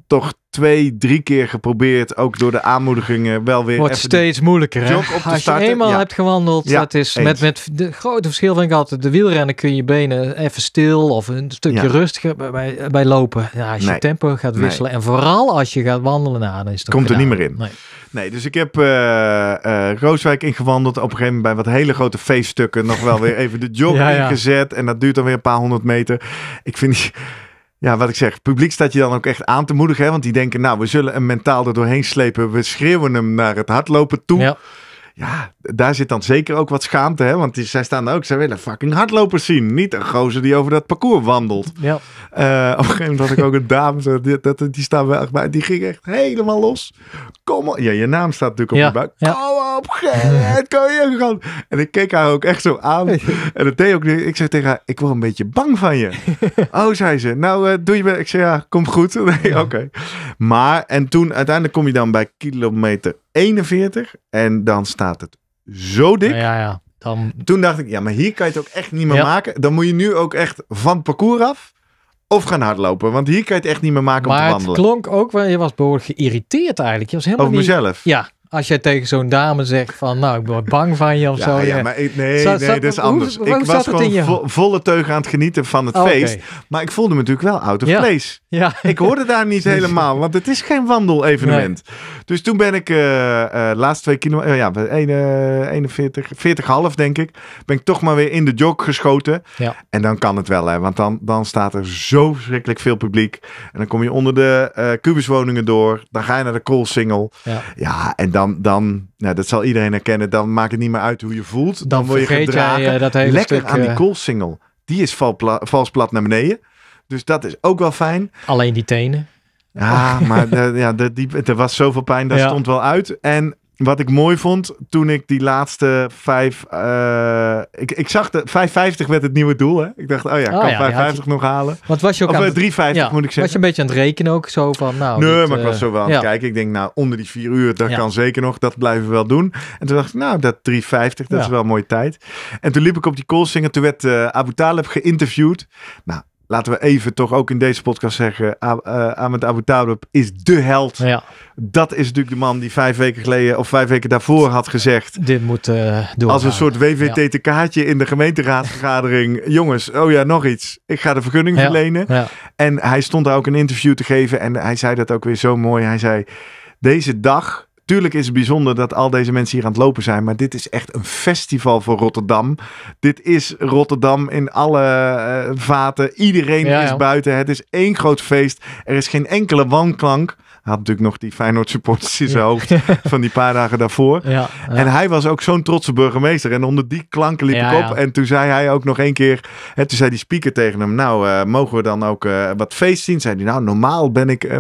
toch twee, drie keer geprobeerd. Ook door de aanmoedigingen wel weer. Wordt steeds moeilijker. Hè? Als je eenmaal ja. hebt gewandeld, ja, dat is met, met de grote verschil vind ik altijd. De wielrennen kun je benen even stil of een stukje rustiger bij, bij lopen. Ja, als je tempo gaat wisselen en vooral als je gaat wandelen, nou, dan is het komt er niet meer in. Nee. nee dus ik heb eh, eh, Rooswijk ingewandeld. Op een gegeven moment bij wat hele grote feeststukken nog wel weer even de jog ingezet. En dat duurt dan weer een paar honderd meter. Ik vind ja, wat ik zeg, het publiek staat je dan ook echt aan te moedigen. Hè? Want die denken, nou, we zullen hem mentaal er doorheen slepen. We schreeuwen hem naar het hardlopen toe. Ja, daar zit dan zeker ook wat schaamte. Hè? Want zij staan ook, zij willen fucking hardlopers zien. Niet een gozer die over dat parcours wandelt. Ja. Eh, op een gegeven moment had ik ook een dame, die, die staan wel Die ging echt helemaal los. Kom op. Ja, je naam staat natuurlijk op je buik. Ja op, Gerrit, En ik keek haar ook echt zo aan. En dat deed ook niet. Ik zei tegen haar, ik word een beetje bang van je. oh, zei ze. Nou, eh, doe je wel. Ik zei, ja, kom goed. oké. Maar, en toen uiteindelijk kom je dan bij kilometer 41. En dan staat het zo dik. Ja, ja. Dan... Toen dacht ik, ja, maar hier kan je het ook echt niet meer maken. Dan moet je nu ook echt van het parcours af. Of gaan hardlopen, want hier kan je het echt niet meer maken om te wandelen. Maar het klonk ook, je was behoorlijk geïrriteerd eigenlijk. Je was helemaal Over niet... mezelf? Ja, als jij tegen zo'n dame zegt van, nou, ik ben bang van je of ja, zo. Ja, maar ik, nee, nee, dat is anders. ik was gewoon vo, volle teug aan het genieten van het oh, feest. Maar ik voelde me natuurlijk wel out of ja. place. Ja. Ik hoorde daar niet dus- helemaal, want het is geen wandel evenement Dus toen ben ik uh, uh, twee kilo, uh, ja, 41, 40,5 denk ik, ben ik toch maar weer in de jog geschoten. Ja. En dan kan het wel, hè, want dan, dan staat er zo verschrikkelijk veel publiek. En dan kom je onder de kubuswoningen door, dan ga je naar de koolsingel ja en dan dan, nou, dat zal iedereen herkennen, dan maakt het niet meer uit hoe je voelt. Dan, dan word je gedragen. Jij, eh, dat hele Lekker aan die goal eh, single. Die is vals plat naar beneden. Dus dat is ook wel fijn. Alleen die tenen. Ah, maar eh, ja, er was zoveel pijn, dat stond wel uit. En wat ik mooi vond toen ik die laatste vijf. Eh, ik, ik zag de 550 werd het nieuwe doel. Hè? Ik dacht, oh ja, ik oh kan ja, 550 nog halen. Wat was je ook of, aan eh, het, 350 ja, moet ik zeggen. Was je een beetje aan het rekenen ook zo van. Nou, nee, maar ik was eh, zo wel aan het kijken. Ik denk, nou, onder die vier uur, dat kan zeker nog. Dat blijven we wel doen. En toen dacht ik, nou, dat 350, dat is wel een mooie tijd. En toen liep ik op die call zingen. toen werd Abu Talib geïnterviewd. Nou, laten we even toch ook in deze podcast zeggen, eh, Ahmed Abu Talib is de held. Ja. Dat is natuurlijk de man die vijf weken geleden of vijf weken daarvoor had gezegd. Dit moet uh, Als een soort kaartje in de gemeenteraadsvergadering. Jongens, oh ja, nog iets. Ik ga de vergunning verlenen. Ja. En hij stond daar ook een interview te geven en hij zei dat ook weer zo mooi. Hij zei, deze dag Tuurlijk is het bijzonder dat al deze mensen hier aan het lopen zijn. Maar dit is echt een festival voor Rotterdam. Dit is Rotterdam in alle eh, vaten. Iedereen is buiten. Het is één groot feest. Er is geen enkele wanklank. Hij had natuurlijk nog die Feyenoord supporters in zijn hoofd van die paar dagen daarvoor. En hij was ook zo'n trotse burgemeester. En onder die klanken liep ik op. En toen zei hij ook nog één keer, hè, toen zei die speaker tegen hem, nou eh, mogen we dan ook eh, wat feest zien? Zei hij, nou normaal ben ik,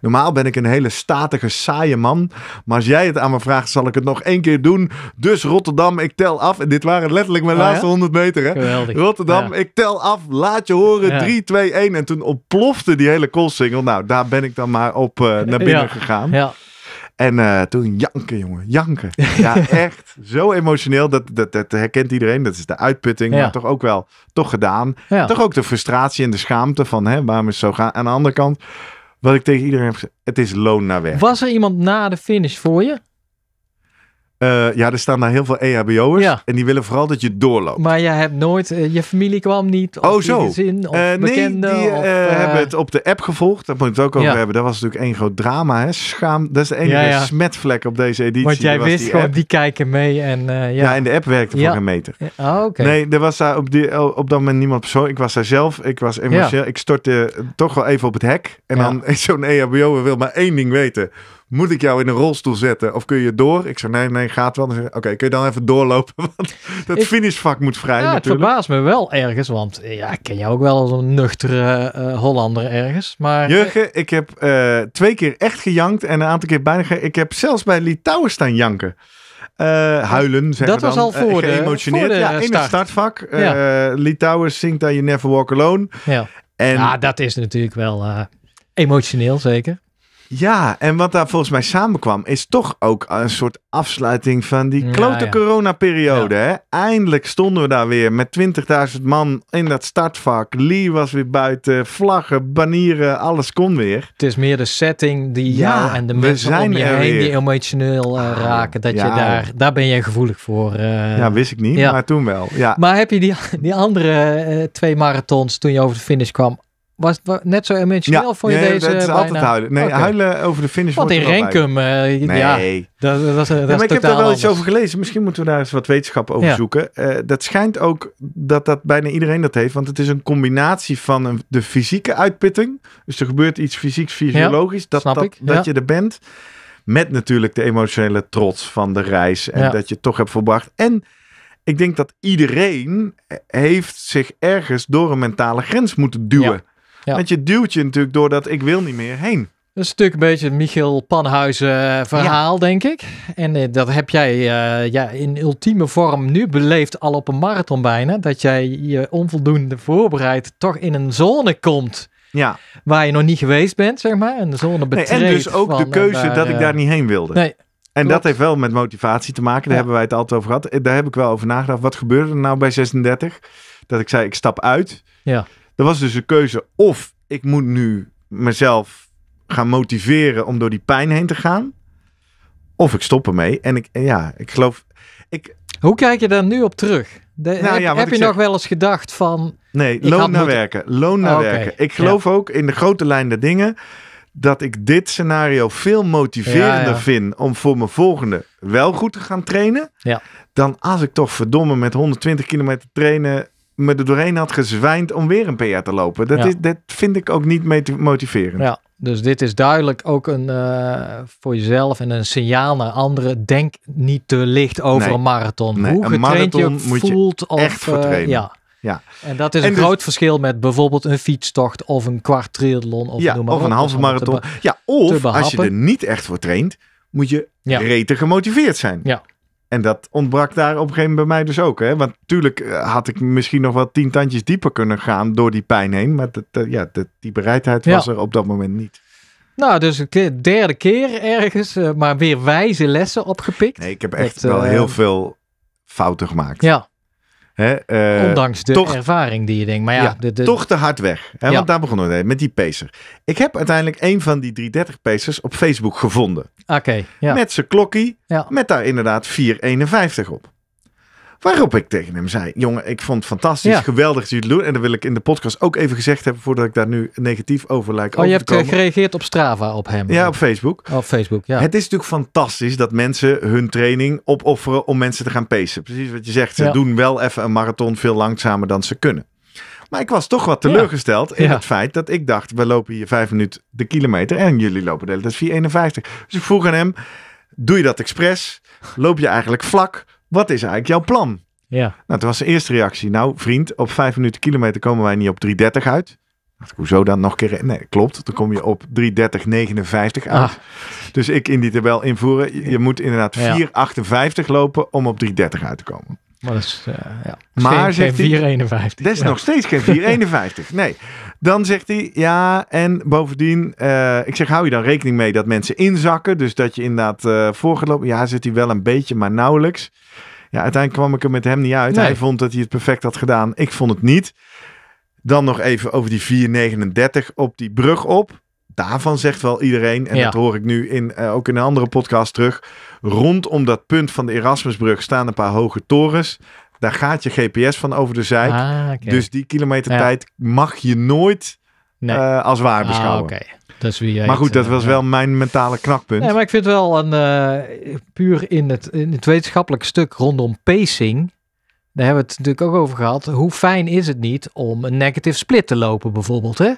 normaal ben ik een hele statige saaie man. Maar als jij het aan me vraagt, zal ik het nog één keer doen. Dus Rotterdam, ik tel af. En dit waren letterlijk mijn oh, laatste 100 meter. Hè? Rotterdam, ik tel af. Laat je horen. 3, 2, 1. En toen ontplofte die hele single. Nou, daar ben ik dan maar op eh, naar binnen gegaan. Ja. En eh, toen janken, jongen, janken. Ja, echt. Zo emotioneel. Dat, dat, dat herkent iedereen. Dat is de uitputting. Maar toch ook wel, toch gedaan. Toch ook de frustratie en de schaamte van, hè, waarom is het zo gaan? Aan de andere kant, wat ik tegen iedereen heb gezegd, het is loon naar werk. Was er iemand na de finish voor je? Eh, ja, er staan daar heel veel EHBO'ers. En die willen vooral dat je doorloopt. Maar je hebt nooit, eh, je familie kwam niet. Of oh, zo. Zin, of bekende, eh, nee, die of, hebben het op de app gevolgd. Dat moet ik het ook over hebben. Dat was natuurlijk één groot drama. Hè? Schaam, dat is de smetvlek op deze editie. Want jij wist gewoon, die kijken mee. En, ja. ja, en de app werkte voor een meter. Oh, oké. Nee, er was daar op, die, op dat moment niemand persoon. Ik was daar zelf. Ik was emotioneel. Ik stortte toch wel even op het hek. En dan zo'n EHBO'er wil maar één ding weten moet ik jou in een rolstoel zetten of kun je door? Ik zei, nee, nee, gaat wel. Oké, kun je dan even doorlopen? Want dat finishvak moet vrij ja, natuurlijk. het verbaast me wel ergens, want ja, ik ken jou ook wel als een nuchtere eh, Hollander ergens. Maar... Jurgen, ik heb eh, twee keer echt gejankt en een aantal keer bijna ge... Ik heb zelfs bij Litouwen staan janken. Eh, huilen, zeg Dat was al voor de, geëmotioneerd. de in het startvak. Ja. Litouwen zingt daar You Never Walk Alone. Ja, ja dat is natuurlijk wel emotioneel, zeker. Ja, en wat daar volgens mij samenkwam, is toch ook een soort afsluiting van die klote ja, ja. coronaperiode. Eindelijk stonden we daar weer met 20.000 man in dat startvak. Lee was weer buiten, vlaggen, banieren, alles kon weer. Het is meer de setting die ja en de mensen om je heen die emotioneel eh, oh, raken. Dat je daar, daar ben je gevoelig voor. Eh. ja, wist ik niet, maar toen wel. Ja. Maar heb je die, die andere eh, twee marathons toen je over de finish kwam was het net zo emotioneel voor je deze? altijd huilen. Nee, huilen over de finish. Want in Renkum, eh, nee. ja, dat, dat, dat, maar ik heb daar wel iets over gelezen. Misschien moeten we daar eens wat wetenschap over zoeken. Eh, dat schijnt ook dat dat bijna iedereen dat heeft. Want het is een combinatie van de fysieke uitputting. Dus er gebeurt iets fysieks, fysiologisch. dat, dat, dat je er bent. Met natuurlijk de emotionele trots van de reis. En dat je het toch hebt volbracht. En ik denk dat iedereen eh, heeft zich ergens door een mentale grens moeten duwen. Want je duwt je natuurlijk door dat ik wil niet meer heen. Dat is natuurlijk een beetje het Michiel Panhuizen eh, verhaal, denk ik. En eh, dat heb jij eh, ja, in ultieme vorm nu beleefd al op een marathon bijna. Dat jij je onvoldoende voorbereid toch in een zone komt. Ja. Waar je nog niet geweest bent, zeg maar. En de zone betreedt. en dus ook de keuze dat ik daar niet heen wilde. Nee, en dat heeft wel met motivatie te maken. Daar hebben wij het altijd over gehad. Daar heb ik wel over nagedacht. Wat gebeurde er nou bij 36? Dat ik zei, ik stap uit. Ja. Er was dus een keuze of ik moet nu mezelf gaan motiveren om door die pijn heen te gaan. Of ik stop ermee. En ik, ja, ik geloof. Ik... Hoe kijk je daar nu op terug? De, nou heb, je nog wel eens gedacht van. Nee, loon naar werken. Loon naar werken. Ik geloof ook in de grote lijn der dingen. Dat ik dit scenario veel motiverender vind om voor mijn volgende wel goed te gaan trainen. Dan als ik toch verdomme met 120 kilometer trainen me er doorheen had gezwijnd om weer een PR te lopen. Dat, is, dat vind ik ook niet mee te motiveren. Ja, dus dit is duidelijk ook een, eh, voor jezelf en een signaal naar anderen. Denk niet te licht over een marathon. Hoe een getraind marathon je voelt je eh, ja. Ja. En dat is een dus- groot verschil met bijvoorbeeld een fietstocht of een kwart triathlon of, noem maar of een halve marathon. Ja, of als je er niet echt voor traint, moet je ja. gemotiveerd zijn. Ja. En dat ontbrak daar op een gegeven moment bij mij dus ook. Hè? Want tuurlijk eh, had ik misschien nog wel tien tandjes dieper kunnen gaan door die pijn heen. Maar dat, eh, ja, die bereidheid was er op dat moment niet. Nou, dus de derde keer ergens, eh, maar weer wijze lessen opgepikt. Nee, ik heb echt wel heel veel fouten gemaakt. Ja. Hè, eh, Ondanks de toch, ervaring die je denkt. Maar ja, de, toch te hard weg. Hè, Want daar begonnen we met die pacer. Ik heb uiteindelijk een van die 330 pacers op Facebook gevonden. Oké. ja. Met zijn klokkie. Met daar inderdaad 451 op. Waarop ik tegen hem zei: Jongen, ik vond het fantastisch, geweldig dat jullie het doen. En dat wil ik in de podcast ook even gezegd hebben voordat ik daar nu negatief over lijk. Oh, je hebt eh, gereageerd op Strava op hem. Ja, op Facebook. Oh, op Facebook, ja. Het is natuurlijk fantastisch dat mensen hun training opofferen om mensen te gaan pacen. Precies wat je zegt. Ze doen wel even een marathon veel langzamer dan ze kunnen. Maar ik was toch wat teleurgesteld in het feit dat ik dacht: we lopen hier vijf minuten de kilometer en jullie lopen de hele tijd 4,51. Dus ik vroeg aan hem: doe je dat expres? Loop je eigenlijk vlak? wat is eigenlijk jouw plan? Ja. Nou, het was de eerste reactie. Nou, vriend, op 5 minuten kilometer komen wij niet op 3.30 uit. hoezo dan nog een keer? Nee, klopt. Dan kom je op 3.30, 59 uit. Ah. Dus ik in die tabel invoeren. Je moet inderdaad 4.58 lopen om op 3.30 uit te komen. Maar, dat is, uh, ja. maar geen, zegt hij. Dat is nog steeds geen 4,51. Nee. Dan zegt hij ja. En bovendien, eh, ik zeg, hou je dan rekening mee dat mensen inzakken. Dus dat je inderdaad uh, eh, voorgelopen. Ja, zit hij wel een beetje, maar nauwelijks. Ja, uiteindelijk kwam ik er met hem niet uit. Hij vond dat hij het perfect had gedaan. Ik vond het niet. Dan nog even over die 439 op die brug op. Daarvan zegt wel iedereen, en dat hoor ik nu in, eh, ook in een andere podcast terug. Rondom dat punt van de Erasmusbrug staan een paar hoge torens. Daar gaat je GPS van over de zijk. Ah, dus die kilometertijd tijd mag je nooit eh, als waar ah, beschouwen. Ah, dat wie jij. Maar goed, dat eh, was wel mijn mentale knakpunt. Nee, maar ik vind wel een eh, puur in het, in wetenschappelijk stuk rondom pacing. Daar hebben we het natuurlijk ook over gehad. Hoe fijn is het niet om een negative split te lopen, bijvoorbeeld? Hè?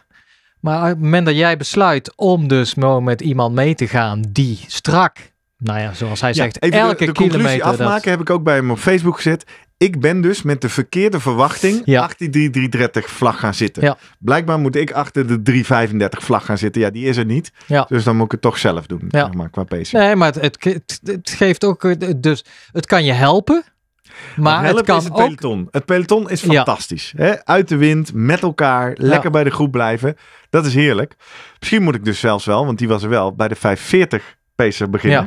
Maar op het moment dat jij besluit om dus met iemand mee te gaan die strak, nou ja, zoals hij zegt, elke de, de kilometer. Conclusie afmaken heb ik ook bij hem op Facebook gezet ik ben dus met de verkeerde verwachting ja. achter die 330 vlag gaan zitten. Ja. Blijkbaar moet ik achter de 335 vlag gaan zitten. Ja, die is er niet. Ja. Dus dan moet ik het toch zelf doen, zeg maar, qua PC. Nee, maar het, het, geeft ook... Eh, dus het kan je helpen. Maar het, kan is het peloton. Ook... Het peloton is fantastisch. Hè? Uit de wind, met elkaar, lekker bij de groep blijven. Dat is heerlijk. Misschien moet ik dus zelfs wel, want die was er wel, bij de 540 pacer beginnen.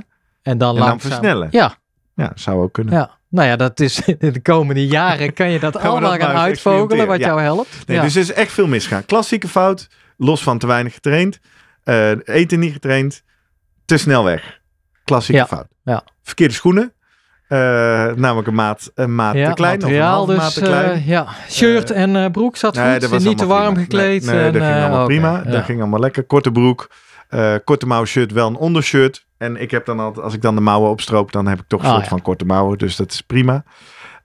En dan, en dan versnellen. Ja. Ja, zou ook kunnen. Ja. Nou ja, dat is de komende jaren kan je dat allemaal gaan nou uitvogelen wat jou helpt. Nee, Dus er is echt veel misgaan. Klassieke fout, los van te weinig getraind, eh, eten niet getraind, te snel weg. Klassieke ja. fout. Verkeerde schoenen, eh, namelijk een maat, een maat te klein. of een dus, maat te dus, eh, klein. ja. Shirt en broek zat goed. niet te warm gekleed. en, dat ging allemaal prima. Oh, dat ging allemaal lekker. Korte broek, korte mouw shirt, wel een ondershirt. En ik heb dan al, als ik dan de mouwen opstroop, dan heb ik toch een ah, soort van korte mouwen. Dus dat is prima.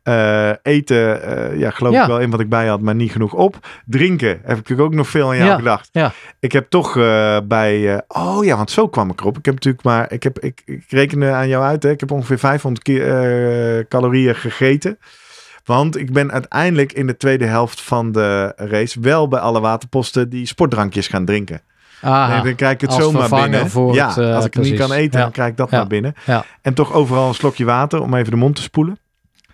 Eh, eten, eh, ja, geloof ik wel in wat ik bij had, maar niet genoeg op. Drinken heb ik ook nog veel aan jou gedacht. Ja. Ik heb toch eh, bij, oh ja, want zo kwam ik erop. Ik heb natuurlijk maar, ik, heb, ik, ik rekende aan jou uit, hè. ik heb ongeveer 500 calorieën gegeten. Want ik ben uiteindelijk in de tweede helft van de race wel bij alle waterposten die sportdrankjes gaan drinken. Aha, dan kijk ik het zomaar binnen. Voor het, eh, als ik niet kan eten, dan krijg ik dat ja. maar binnen. En toch overal een slokje water om even de mond te spoelen.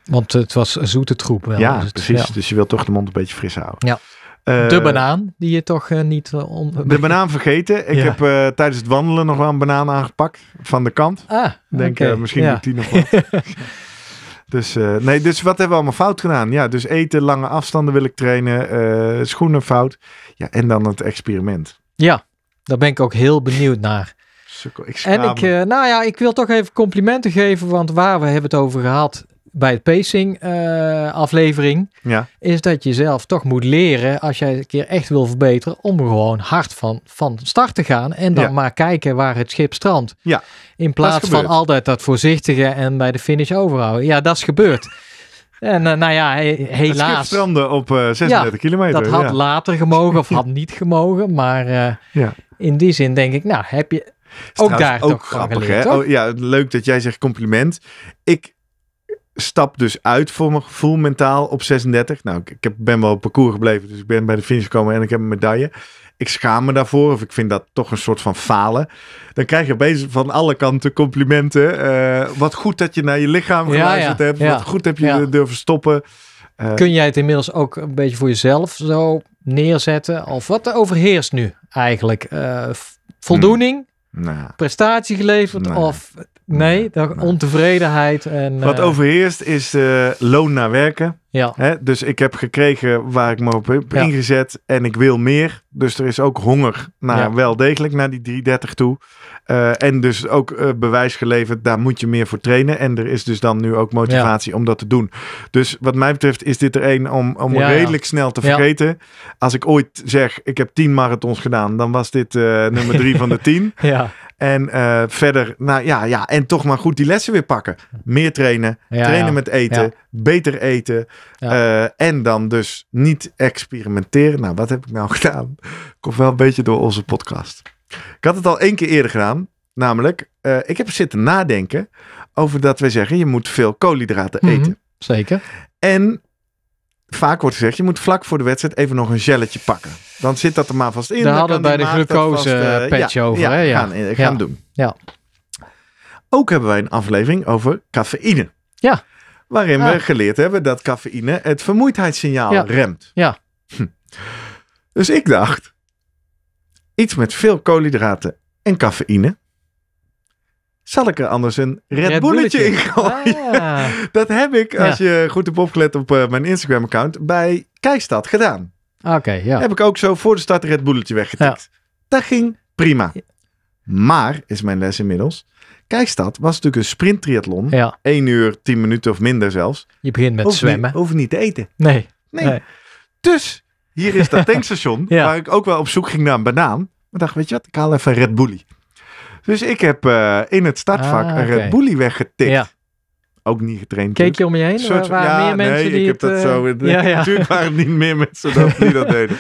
Want het was zoete troep. Wel, ja, dus precies. dus je wilt toch de mond een beetje fris houden. Ja. Eh, de banaan, die je toch eh, niet... On... De banaan vergeten. Ik heb tijdens het wandelen nog wel een banaan aangepakt. Van de kant. Ah, Denk, okay. misschien ja. doet die nog wat. dus, nee, dus wat hebben we allemaal fout gedaan? Ja, dus eten, lange afstanden wil ik trainen. schoenen fout. Ja, en dan het experiment. Ja, daar ben ik ook heel benieuwd naar. ik en ik, eh, nou ja, ik wil toch even complimenten geven, want waar we hebben het over gehad bij het pacing eh, aflevering, is dat je zelf toch moet leren, als jij een keer echt wil verbeteren, om gewoon hard van, van start te gaan en dan maar kijken waar het schip strandt. Ja. In plaats van altijd dat voorzichtige en bij de finish overhouden. Ja, dat is gebeurd. En eh, nou, nou ja, helaas. Het op uh, eh, 36 ja, kilometer. Dat had later gemogen of had niet gemogen. Maar eh, ja. in die zin denk ik, nou heb je ook daar ook toch grappig, geleerd, hè? Oh, ja, leuk dat jij zegt compliment. Ik stap dus uit voor mijn gevoel mentaal op 36. Nou, ik, ik ben wel op parcours gebleven, dus ik ben bij de finish gekomen en ik heb een medaille ik schaam me daarvoor of ik vind dat toch een soort van falen. Dan krijg je bezig van alle kanten complimenten. Eh, wat goed dat je naar je lichaam geluisterd hebt. wat goed heb je durven stoppen. Eh, Kun jij het inmiddels ook een beetje voor jezelf zo neerzetten? Of wat overheerst nu eigenlijk? Eh, voldoening? Nou Prestatie geleverd? Nou of Nee, de ontevredenheid. En, Wat eh, overheerst is eh, loon naar werken. Ja. Hè? Dus ik heb gekregen waar ik me op heb ingezet en ik wil meer. Dus er is ook honger naar wel degelijk naar die 330 toe. Eh, en dus ook bewijs geleverd, daar moet je meer voor trainen. En er is dus dan nu ook motivatie om dat te doen. Dus wat mij betreft is dit er één om, om redelijk snel te vergeten. Als ik ooit zeg, ik heb 10 marathons gedaan, dan was dit nummer 3 van de 10. ja. En eh, verder, nou ja, ja, en toch maar goed die lessen weer pakken. Meer trainen, trainen met eten, beter eten. Eh, en dan dus niet experimenteren. Nou, wat heb ik nou gedaan? kom wel een beetje door onze podcast. Ik had het al één keer eerder gedaan. Namelijk, eh, ik heb zitten nadenken over dat wij zeggen, je moet veel koolhydraten mhm, eten. Zeker. En vaak wordt gezegd, je moet vlak voor de wedstrijd even nog een gelletje pakken. Dan zit dat er maar vast in. Daar hadden bij de glucose eh, patch over. Ja, Gaan, eh, doen. Ja. Ook hebben wij een aflevering over cafeïne. Ja. Waarin we geleerd hebben dat cafeïne het vermoeidheidssignaal remt. Ja. Hm. Dus ik dacht, iets met veel koolhydraten en cafeïne zal ik er anders een Red, Red in gooien? Ah, dat heb ik, als je goed hebt opgelet op eh, mijn Instagram-account, bij Kijkstad gedaan. Oké, ja. Heb ik ook zo voor de start Red Bulletje weggetikt. Dat ging prima. Maar, is mijn les inmiddels, Kijkstad was natuurlijk een sprint triathlon. Ja. 1 uur, tien minuten of minder zelfs. Je begint met zwemmen. Niet, hoef niet te eten. Nee. Nee. Dus, hier is dat tankstation waar ik ook wel op zoek ging naar een banaan. Maar dacht, weet je wat, ik haal even Red Bullie. Dus ik heb eh, in het startvak ah, een Red weggetikt. Ook niet getraind. Keek dus. je om je heen? Soort, waren ja, meer mensen nee, die ik heb het, dat eh, zo. Ja, ja. Natuurlijk waren niet meer mensen dat, die dat deden.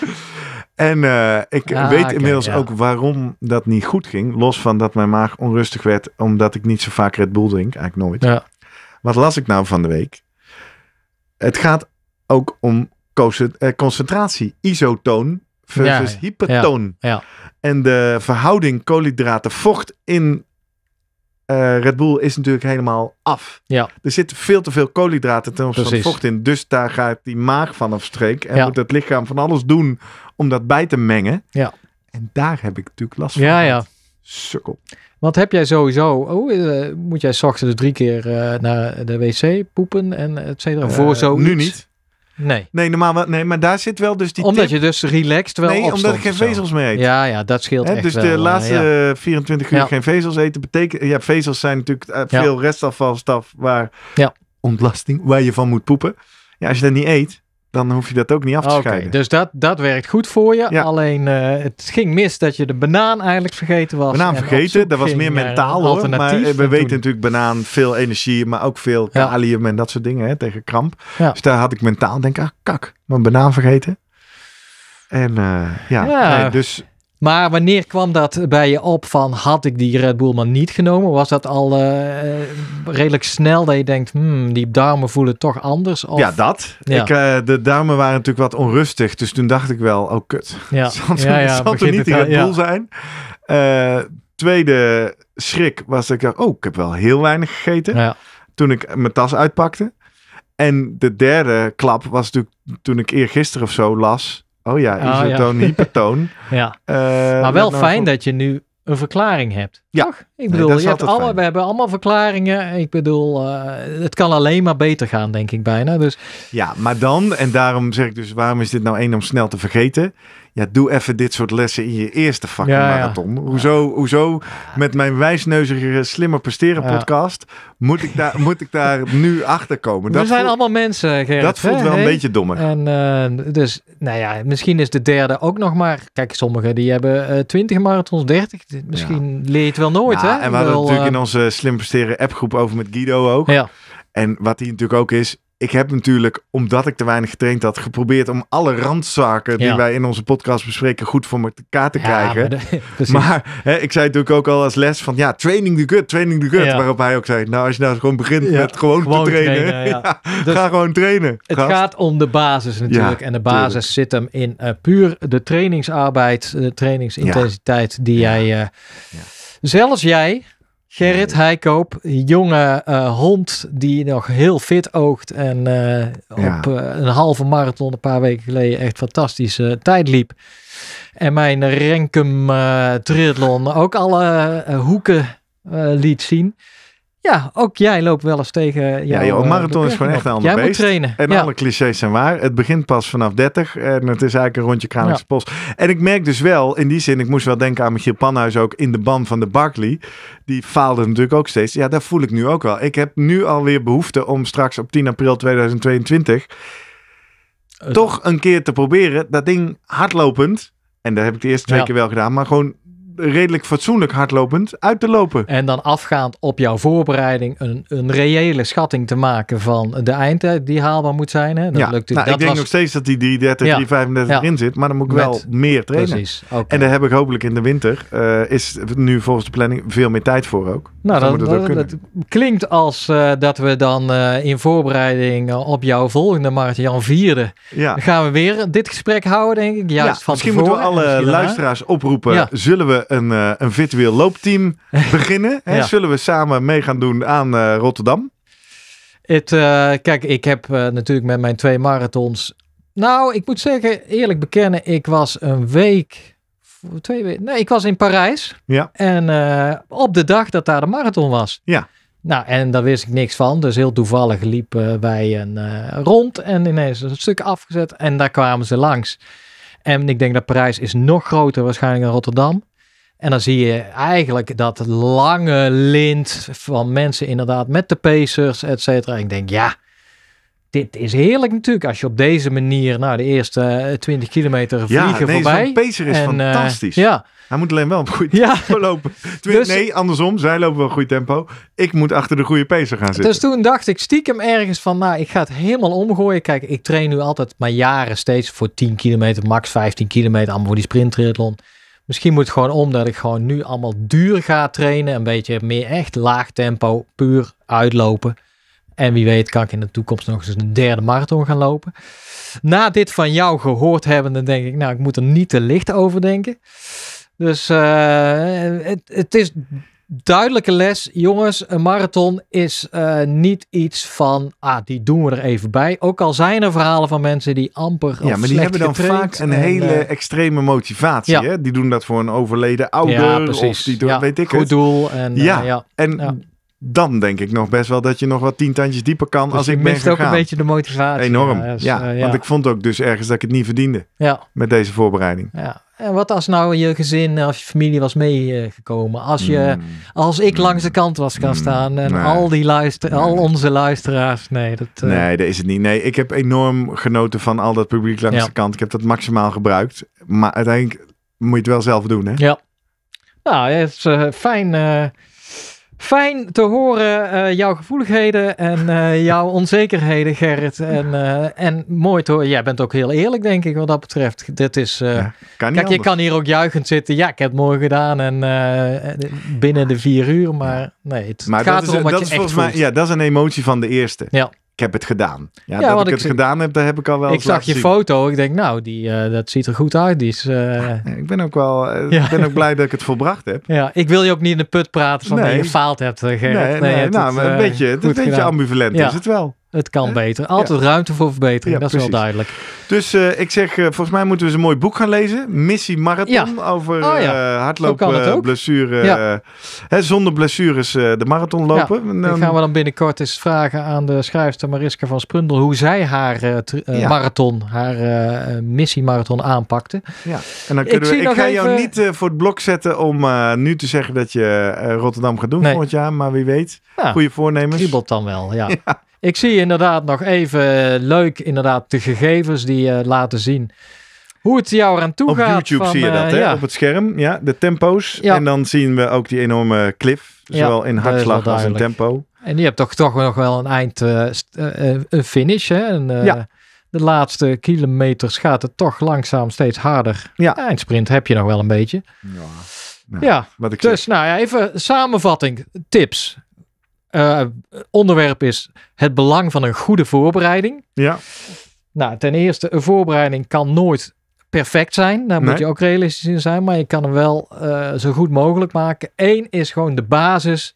En eh, ik ah, weet inmiddels ook waarom dat niet goed ging. Los van dat mijn maag onrustig werd, omdat ik niet zo vaak Red Bull drink. Eigenlijk nooit. Ja. Wat las ik nou van de week? Het gaat ook om concentratie. Isotoon versus ja, hypertoon. En de verhouding koolhydraten-vocht in uh, Red Bull is natuurlijk helemaal af. Ja. Er zit veel te veel koolhydraten ten opzichte van vocht in. Dus daar gaat die maag van afstreek streek. En moet het lichaam van alles doen om dat bij te mengen. Ja. En daar heb ik natuurlijk last van. Ja, ja. Sukkel. Want heb jij sowieso, oh, eh, moet jij s ochtends drie keer eh, naar de wc poepen en et cetera? voor zo nu niet. Nee. Nee, normaal, nee, maar daar zit wel dus die Omdat je dus relaxed wel Nee, omdat ik geen vezels meer eet. Ja, ja, dat scheelt echt echt Dus de eh, laatste 24 uur geen vezels eten betekent... Ja, vezels zijn natuurlijk eh, veel restafvalstaf waar ontlasting, waar je van moet poepen. Ja, als je dat niet eet, dan hoef je dat ook niet af te okay, scheiden. Dus dat, dat werkt goed voor je. Alleen eh, het ging mis dat je de banaan eigenlijk vergeten was. Banaan vergeten, dat was meer mentaal hoor. Maar eh, we weten natuurlijk banaan, veel energie, maar ook veel kalium en dat soort dingen hè, tegen kramp. Dus daar had ik mentaal denk ik, ah kak, mijn banaan vergeten. En eh, ja, dus maar wanneer kwam dat bij je op van had ik die Red Bull maar niet genomen? Was dat al eh, redelijk snel dat je denkt, hmm, die darmen voelen toch anders? Of... Ja, dat. Ik, eh, de darmen waren natuurlijk wat onrustig, dus toen dacht ik wel, oh kut, ja. zal, ja, ja, niet in Red Bull zijn? Eh, tweede schrik was dat ik dacht, oh, ik heb wel heel weinig gegeten. Toen ik mijn tas uitpakte. En de derde klap was natuurlijk toen ik eergisteren of zo las Oh, oh ja, isotoon, oh, ja. hypertoon. ja. Eh, maar wel nou fijn dat je nu een verklaring hebt. Ja. Toch? Ik bedoel, je hebt alle, we hebben allemaal verklaringen. Ik bedoel, eh, het kan alleen maar beter gaan, denk ik bijna. Dus... Ja, maar dan, en daarom zeg ik dus, waarom is dit nou één om snel te vergeten? ja, doe even dit soort lessen in je eerste fucking ja, marathon. Hoezo, hoezo met mijn wijsneuzige Slimmer Presteren podcast moet ik daar, moet ik daar nu achter komen? Dat zijn allemaal mensen, Gerrit, Dat voelt wel een beetje dommer. En eh, dus, nou ja, misschien is de derde ook nog maar... Kijk, sommigen die hebben uh, eh, 20 marathons, 30. Misschien leer je het wel nooit, nou, hè? En we hadden natuurlijk eh, in onze Slim Presteren appgroep over met Guido ook. Ja. En wat hij natuurlijk ook is, ik heb natuurlijk, omdat ik te weinig getraind had, geprobeerd om alle randzaken die wij in onze podcast bespreken goed voor elkaar te krijgen. Maar, hè, ik zei natuurlijk ook al als les van ja, training the gut, training the gut. Waarop hij ook zei, nou als je nou gewoon begint met gewoon, te trainen, dus ga gewoon trainen. Het gaat om de basis natuurlijk. en de basis zit hem in eh, puur de trainingsarbeid, de eh, trainingsintensiteit die jij, eh, zelfs jij, Gerrit Heikoop, jonge eh, hond die nog heel fit oogt en eh, op eh, een halve marathon een paar weken geleden echt fantastische tijd liep. En mijn Renkum triathlon ook alle hoeken liet zien. Ja, ook jij loopt wel eens tegen. Jouw, ja, joh, eh, marathon is gewoon echt een ander jij Moet trainen. En alle clichés zijn waar. Het begint pas vanaf 30 en het is eigenlijk een rondje Kralingse Post. En ik merk dus wel, in die zin, ik moest wel denken aan Michiel Panhuis ook in de ban van de Barkley. Die faalde natuurlijk ook steeds. Ja, dat voel ik nu ook wel. Ik heb nu alweer behoefte om straks op 10 april 2022 eh, toch een keer te proberen dat ding hardlopend. En dat heb ik de eerste twee keer wel gedaan, maar gewoon redelijk fatsoenlijk hardlopend uit te lopen. En dan afgaand op jouw voorbereiding een, een reële schatting te maken van de eindtijd die haalbaar moet zijn. Hè? Dat ja. Nou, dat ik denk was... nog steeds dat die 330, ja. 335 ja. in zit, maar dan moet ik wel meer trainen. Precies. En daar heb ik hopelijk in de winter, eh, is nu volgens de planning veel meer tijd voor ook. Nou, dat, klinkt als eh, dat we dan eh, in voorbereiding eh, op jouw volgende marathon vierde. Ja. gaan we weer dit gesprek houden, denk ik. Juist ja, misschien moeten we alle luisteraars oproepen. Zullen we een, een virtueel loopteam beginnen? Hè? Zullen we samen mee gaan doen aan Rotterdam? Het, kijk, ik heb natuurlijk met mijn twee marathons. Nou, ik moet zeggen, eerlijk bekennen, ik was een week Nee, ik was in Parijs. Ja. En eh, op de dag dat daar de marathon was. Ja. Nou, en daar wist ik niks van. Dus heel toevallig liepen wij een eh, rond en ineens een stuk afgezet. En daar kwamen ze langs. En ik denk dat Parijs is nog groter waarschijnlijk dan Rotterdam. En dan zie je eigenlijk dat lange lint van mensen inderdaad met de pacers, et cetera. Ik denk, ja, dit is heerlijk natuurlijk. Als je op deze manier nou, de eerste 20 eh, kilometer vliegen ja, nee, voorbij. Ja, is eh, fantastisch. ja. Hij moet alleen wel op goed tempo lopen. Dus- nee, andersom. Zij lopen wel goed tempo. Ik moet achter de goede Pacer gaan zitten. Dus toen dacht ik stiekem ergens van, nou, ik ga het helemaal omgooien. Kijk, ik train nu altijd maar jaren steeds voor 10 kilometer, max 15 kilometer. Allemaal voor die sprinttriathlon. Misschien moet het gewoon om dat ik gewoon nu allemaal duur ga trainen. Een beetje meer echt laag tempo, puur uitlopen. En wie weet kan ik in de toekomst nog eens een derde marathon gaan lopen. Na dit van jou gehoord hebben, dan denk ik, nou, ik moet er niet te licht over denken. Dus eh, het, het, is duidelijke les. Jongens, een marathon is eh, niet iets van, ah, die doen we er even bij. Ook al zijn er verhalen van mensen die amper Ja, maar die hebben dan vaak een hele eh, extreme motivatie. Ja. Hè? Die doen dat voor een overleden ouder. Ja, precies. Of die doen, weet ik goed het. doel. En, ja. ja. en dan denk ik nog best wel dat je nog wat tientandjes dieper kan dus als ik ben gegaan. ook een beetje de motivatie. Enorm, ja, dus, eh, Want ik vond ook dus ergens dat ik het niet verdiende ja. met deze voorbereiding. Ja. En wat als nou je gezin of je familie was meegekomen? Als, je, hmm. als ik langs de hmm. kant was gaan hmm. staan en al, die luister, al onze luisteraars. Nee, dat, eh, nee, dat is het niet. Nee, ik heb enorm genoten van al dat publiek langs de kant. Ik heb dat maximaal gebruikt. Maar uiteindelijk moet je het wel zelf doen, hè? Ja. Nou, het is eh, fijn... Fijn te horen eh, jouw gevoeligheden en eh, jouw onzekerheden, Gerrit. En, eh, en mooi te horen. Jij bent ook heel eerlijk, denk ik, wat dat betreft. Dit is, ja, kijk, je kan hier ook juichend zitten. Ja, ik heb het mooi gedaan en binnen de vier uur. Maar nee, het gaat erom dat je is echt mij, Ja, dat is een emotie van de eerste. Ja ik heb het gedaan. Ja, dat ik, het gedaan heb, daar heb ik al wel. Ik zag je foto. Ik denk, nou, die, eh, dat ziet er goed uit. Die is, eh, ik ben ook wel. Eh, ja. Ik ben ook blij dat ik het volbracht heb. Ja, ik wil je ook niet in de put praten van nee. dat je gefaald hebt. Gerrit. Nee, nee, nou, een beetje, het, een beetje ambivalent is het wel. Het kan beter. Altijd ruimte voor verbetering, dat is wel duidelijk. Dus eh, ik zeg, eh, volgens mij moeten we eens een mooi boek gaan lezen. Missie Marathon over oh, eh, hardlopen, blessure. Hè, zonder blessures de marathon lopen. Dan, dan gaan we dan binnenkort eens vragen aan de schrijfster Mariska van Sprundel... hoe zij haar marathon, haar missie marathon aanpakte. Ja. En dan kunnen ik we, ik ga jou niet voor het blok zetten om nu te zeggen dat je Rotterdam gaat doen nee. volgend jaar. Maar wie weet, goede voornemens. Kriebelt dan wel, ja. Ik zie inderdaad nog even eh, leuk inderdaad de gegevens die eh, laten zien hoe het jou eraan toe Op gaat. Op YouTube zie je dat, eh, hè? Ja. Op het scherm, ja, de tempo's. En dan zien we ook die enorme cliff, zowel in hartslag als in tempo. En je hebt toch, toch nog wel een eind een finish, hè? Een, de laatste kilometers gaat het toch langzaam steeds harder. Ja. Eindsprint heb je nog wel een beetje. Ja. ja. dus, nou ja, even samenvatting, tips. Eh, onderwerp is het belang van een goede voorbereiding. Ja. Nou, ten eerste, een voorbereiding kan nooit perfect zijn. Daar moet je ook realistisch in zijn, maar je kan hem wel eh, zo goed mogelijk maken. Eén is gewoon de basis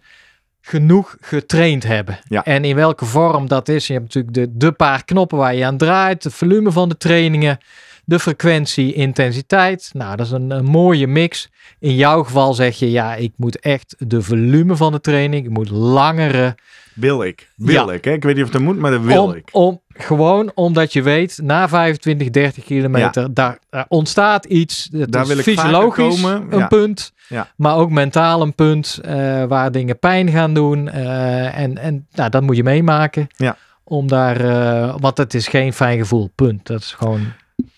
genoeg getraind hebben. Ja. En in welke vorm dat is. Je hebt natuurlijk de, de paar knoppen waar je aan draait, het volume van de trainingen de frequentie, intensiteit. Nou, dat is een, mooie mix. In jouw geval zeg je, ja, ik moet echt de volume van de training, ik moet langere... Wil ik, wil ik. Hè? Ik weet niet of dat moet, maar dat wil ik. Om, gewoon omdat je weet, na 25, 30 kilometer, daar, ontstaat iets. Dat daar is wil ik fysiologisch komen. een punt, maar ook mentaal een punt eh, waar dingen pijn gaan doen. Eh, en en nou, dat moet je meemaken. Ja om daar, eh, want het is geen fijn gevoel, punt. Dat is gewoon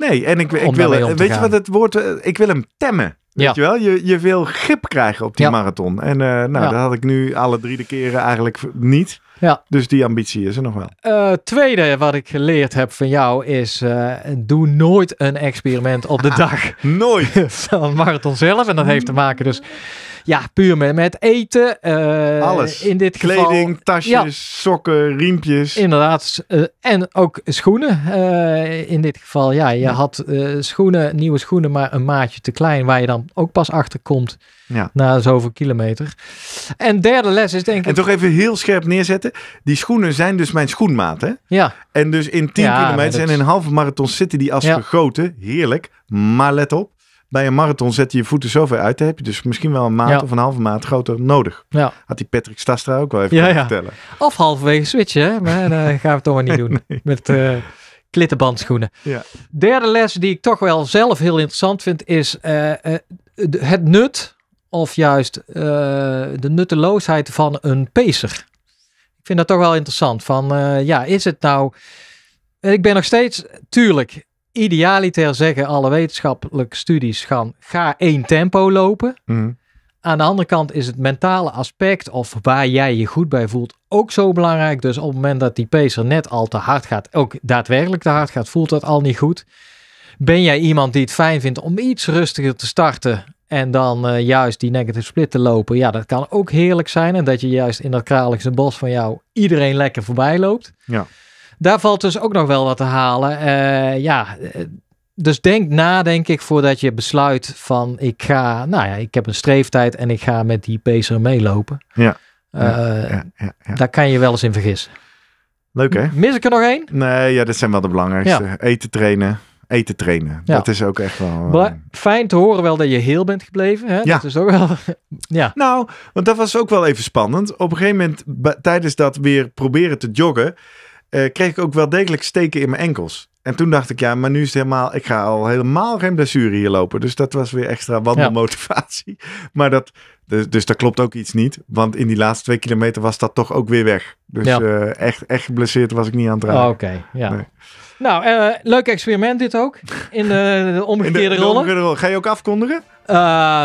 Nee, en ik, ik, wil, weet je wat het woord, eh, ik wil hem temmen. Weet je wel, je, je wil grip krijgen op die marathon. En uh, nou, dat had ik nu alle drie de keren eigenlijk niet. Ja. Dus die ambitie is er nog wel. Uh, tweede wat ik geleerd heb van jou is: doe nooit een experiment op de dag. nooit. van marathon zelf. En dat heeft te maken dus ja, puur met, eten. Eh, Alles. In dit Kleding, tasjes, sokken, riempjes. Inderdaad. Eh, en ook schoenen. Eh, in dit geval, ja, je had schoenen, nieuwe schoenen, maar een maatje te klein. Waar je dan ook pas achter komt ja. na zoveel kilometer. En derde les is denk ik... En toch even heel scherp neerzetten. Die schoenen zijn dus mijn schoenmaat, hè? Ja. En dus in 10 kilometer en in een halve marathon zitten die als gegoten. Heerlijk. Maar let op, bij een marathon zet je je voeten zoveel uit. Dan heb je dus misschien wel een maand of een halve maand groter nodig. Ja. Had die Patrick Stastra ook wel even ja, ja. vertellen. Of halverwege switchen, maar dan eh, gaan we het toch maar niet doen. Met eh, klittenbandschoenen. Ja. Derde les die ik toch wel zelf heel interessant vind is uh, het nut of juist de nutteloosheid van een pacer. Ik vind dat toch wel interessant. Van ja, is het nou... Ik ben nog steeds, tuurlijk, idealiter zeggen alle wetenschappelijke studies gaan, ga één tempo lopen. Mhm. Aan de andere kant is het mentale aspect of waar jij je goed bij voelt ook zo belangrijk. Dus op het moment dat die pacer net al te hard gaat, ook daadwerkelijk te hard gaat, voelt dat al niet goed. Ben jij iemand die het fijn vindt om iets rustiger te starten en dan eh, juist die negative split te lopen? Ja, dat kan ook heerlijk zijn. En dat je juist in dat kraligste bos van jou iedereen lekker voorbij loopt. Ja daar valt dus ook nog wel wat te halen. Eh, ja, eh, dus denk na, denk ik, voordat je besluit van ik ga, nou ja, ik heb een streeftijd en ik ga met die pacer meelopen. Eh, ja. ja, ja, ja daar kan je wel eens in vergissen. Leuk hè? Mis ik er nog één? Nee, ja, dat zijn wel de belangrijkste. Eten trainen. Eten trainen. Dat is ook echt wel. Fijn te horen wel dat je heel bent gebleven. Hè? Ja. Dat is ook wel. ja. Nou, want dat was ook wel even spannend. Op een gegeven moment, tijdens dat weer proberen te joggen eh, kreeg ik ook wel degelijk steken in mijn enkels. En toen dacht ik, ja, maar nu is het helemaal, ik ga al helemaal geen blessure hier lopen. Dus dat was weer extra wandelmotivatie. Maar dat, dus, dus klopt ook iets niet. Want in die laatste twee kilometer was dat toch ook weer weg. Dus eh, echt, echt geblesseerd was ik niet aan het raken. Oh, Oké, ja. Nee. Nou, eh, leuk experiment dit ook. In de, omgekeerde rol. Ga je ook afkondigen? Eh,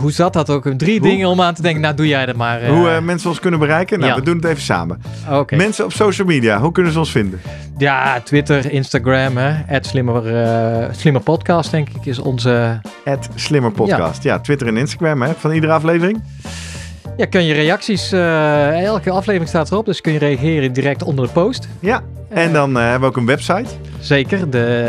hoe zat dat ook? Drie dingen om aan te denken. Nou, doe jij dat maar. Eh. Hoe mensen ons kunnen bereiken? Nou, we doen het even samen. Mensen op social media, hoe kunnen ze ons vinden? Ja, Twitter, Instagram, hè. Slimmer, Slimmer Podcast, denk ik, is onze... At Slimmer Podcast. Ja. ja, Twitter en Instagram, hè, van iedere aflevering. Ja, kun je reacties... elke aflevering staat erop, dus kun je reageren direct onder de post. Ja, en eh, dan eh, hebben we ook een website. Zeker, de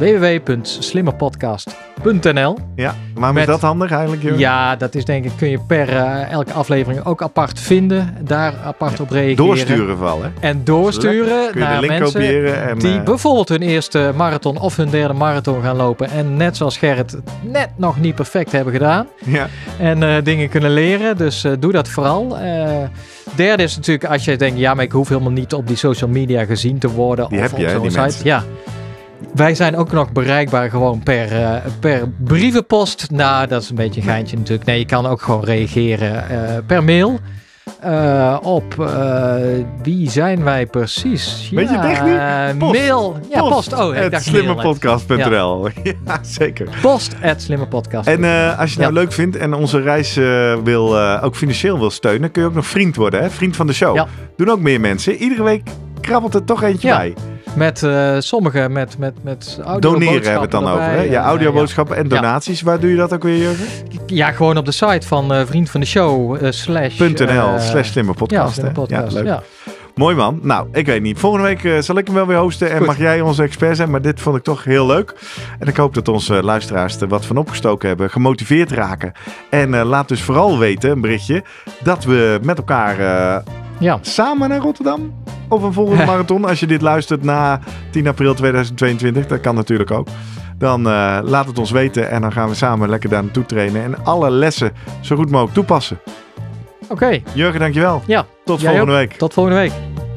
eh, www.slimmerpodcast.nl. Ja, maar is dat handig eigenlijk? Ja, dat is denk ik, kun je per elke aflevering ook apart vinden. Daar apart op reageren. Doorsturen vallen. hè? En doorsturen naar de link mensen en, die bijvoorbeeld hun eerste marathon of hun derde marathon gaan lopen. En net zoals Gerrit, net nog niet perfect hebben gedaan. Ja. En dingen kunnen leren, dus doe dat vooral. Derde is natuurlijk als je denkt, ja, maar ik hoef helemaal niet op die social media gezien te worden. of op je, die site. Ja. Wij zijn ook nog bereikbaar gewoon per, eh, per brievenpost. Nou, dat is een beetje een geintje natuurlijk. Nee, je kan ook gewoon reageren eh, per mail. Eh, op eh, wie zijn wij precies? Weet ja, je niet? Post. Mail. Ja, post. post. Oh, het slimmerpodcast.nl. Ja. ja. zeker. Post at slimmerpodcast. En eh, als je het nou leuk vindt en onze reis wil, ook financieel wil steunen, kun je ook nog vriend worden, hè? Vriend van de show. Doen ook meer mensen. Iedere week krabbelt er toch eentje ja. bij. Met uh, sommige, met, met, met Doneren hebben we het dan over. Hè? Ja, audioboodschappen en donaties. Waar doe je dat ook weer, Jurgen? Ja, gewoon op de site van eh, vriend van de show uh, slash... .nl slash slimme podcast. Ja, leuk. Ja. Mooi man. Nou, ik weet niet. Volgende week zal ik hem wel weer hosten en mag jij onze expert zijn. Maar dit vond ik toch heel leuk. En ik hoop dat onze luisteraars er wat van opgestoken hebben, gemotiveerd raken. En laat dus vooral weten, een berichtje, dat we met elkaar ja. samen naar Rotterdam Of een volgende marathon. Als je dit luistert na 10 april 2022, dat kan natuurlijk ook. Dan eh, laat het ons weten en dan gaan we samen lekker daar naartoe trainen. En alle lessen zo goed mogelijk toepassen. Oké. Jurgen, dankjewel. Ja. Tot volgende week. Tot volgende week.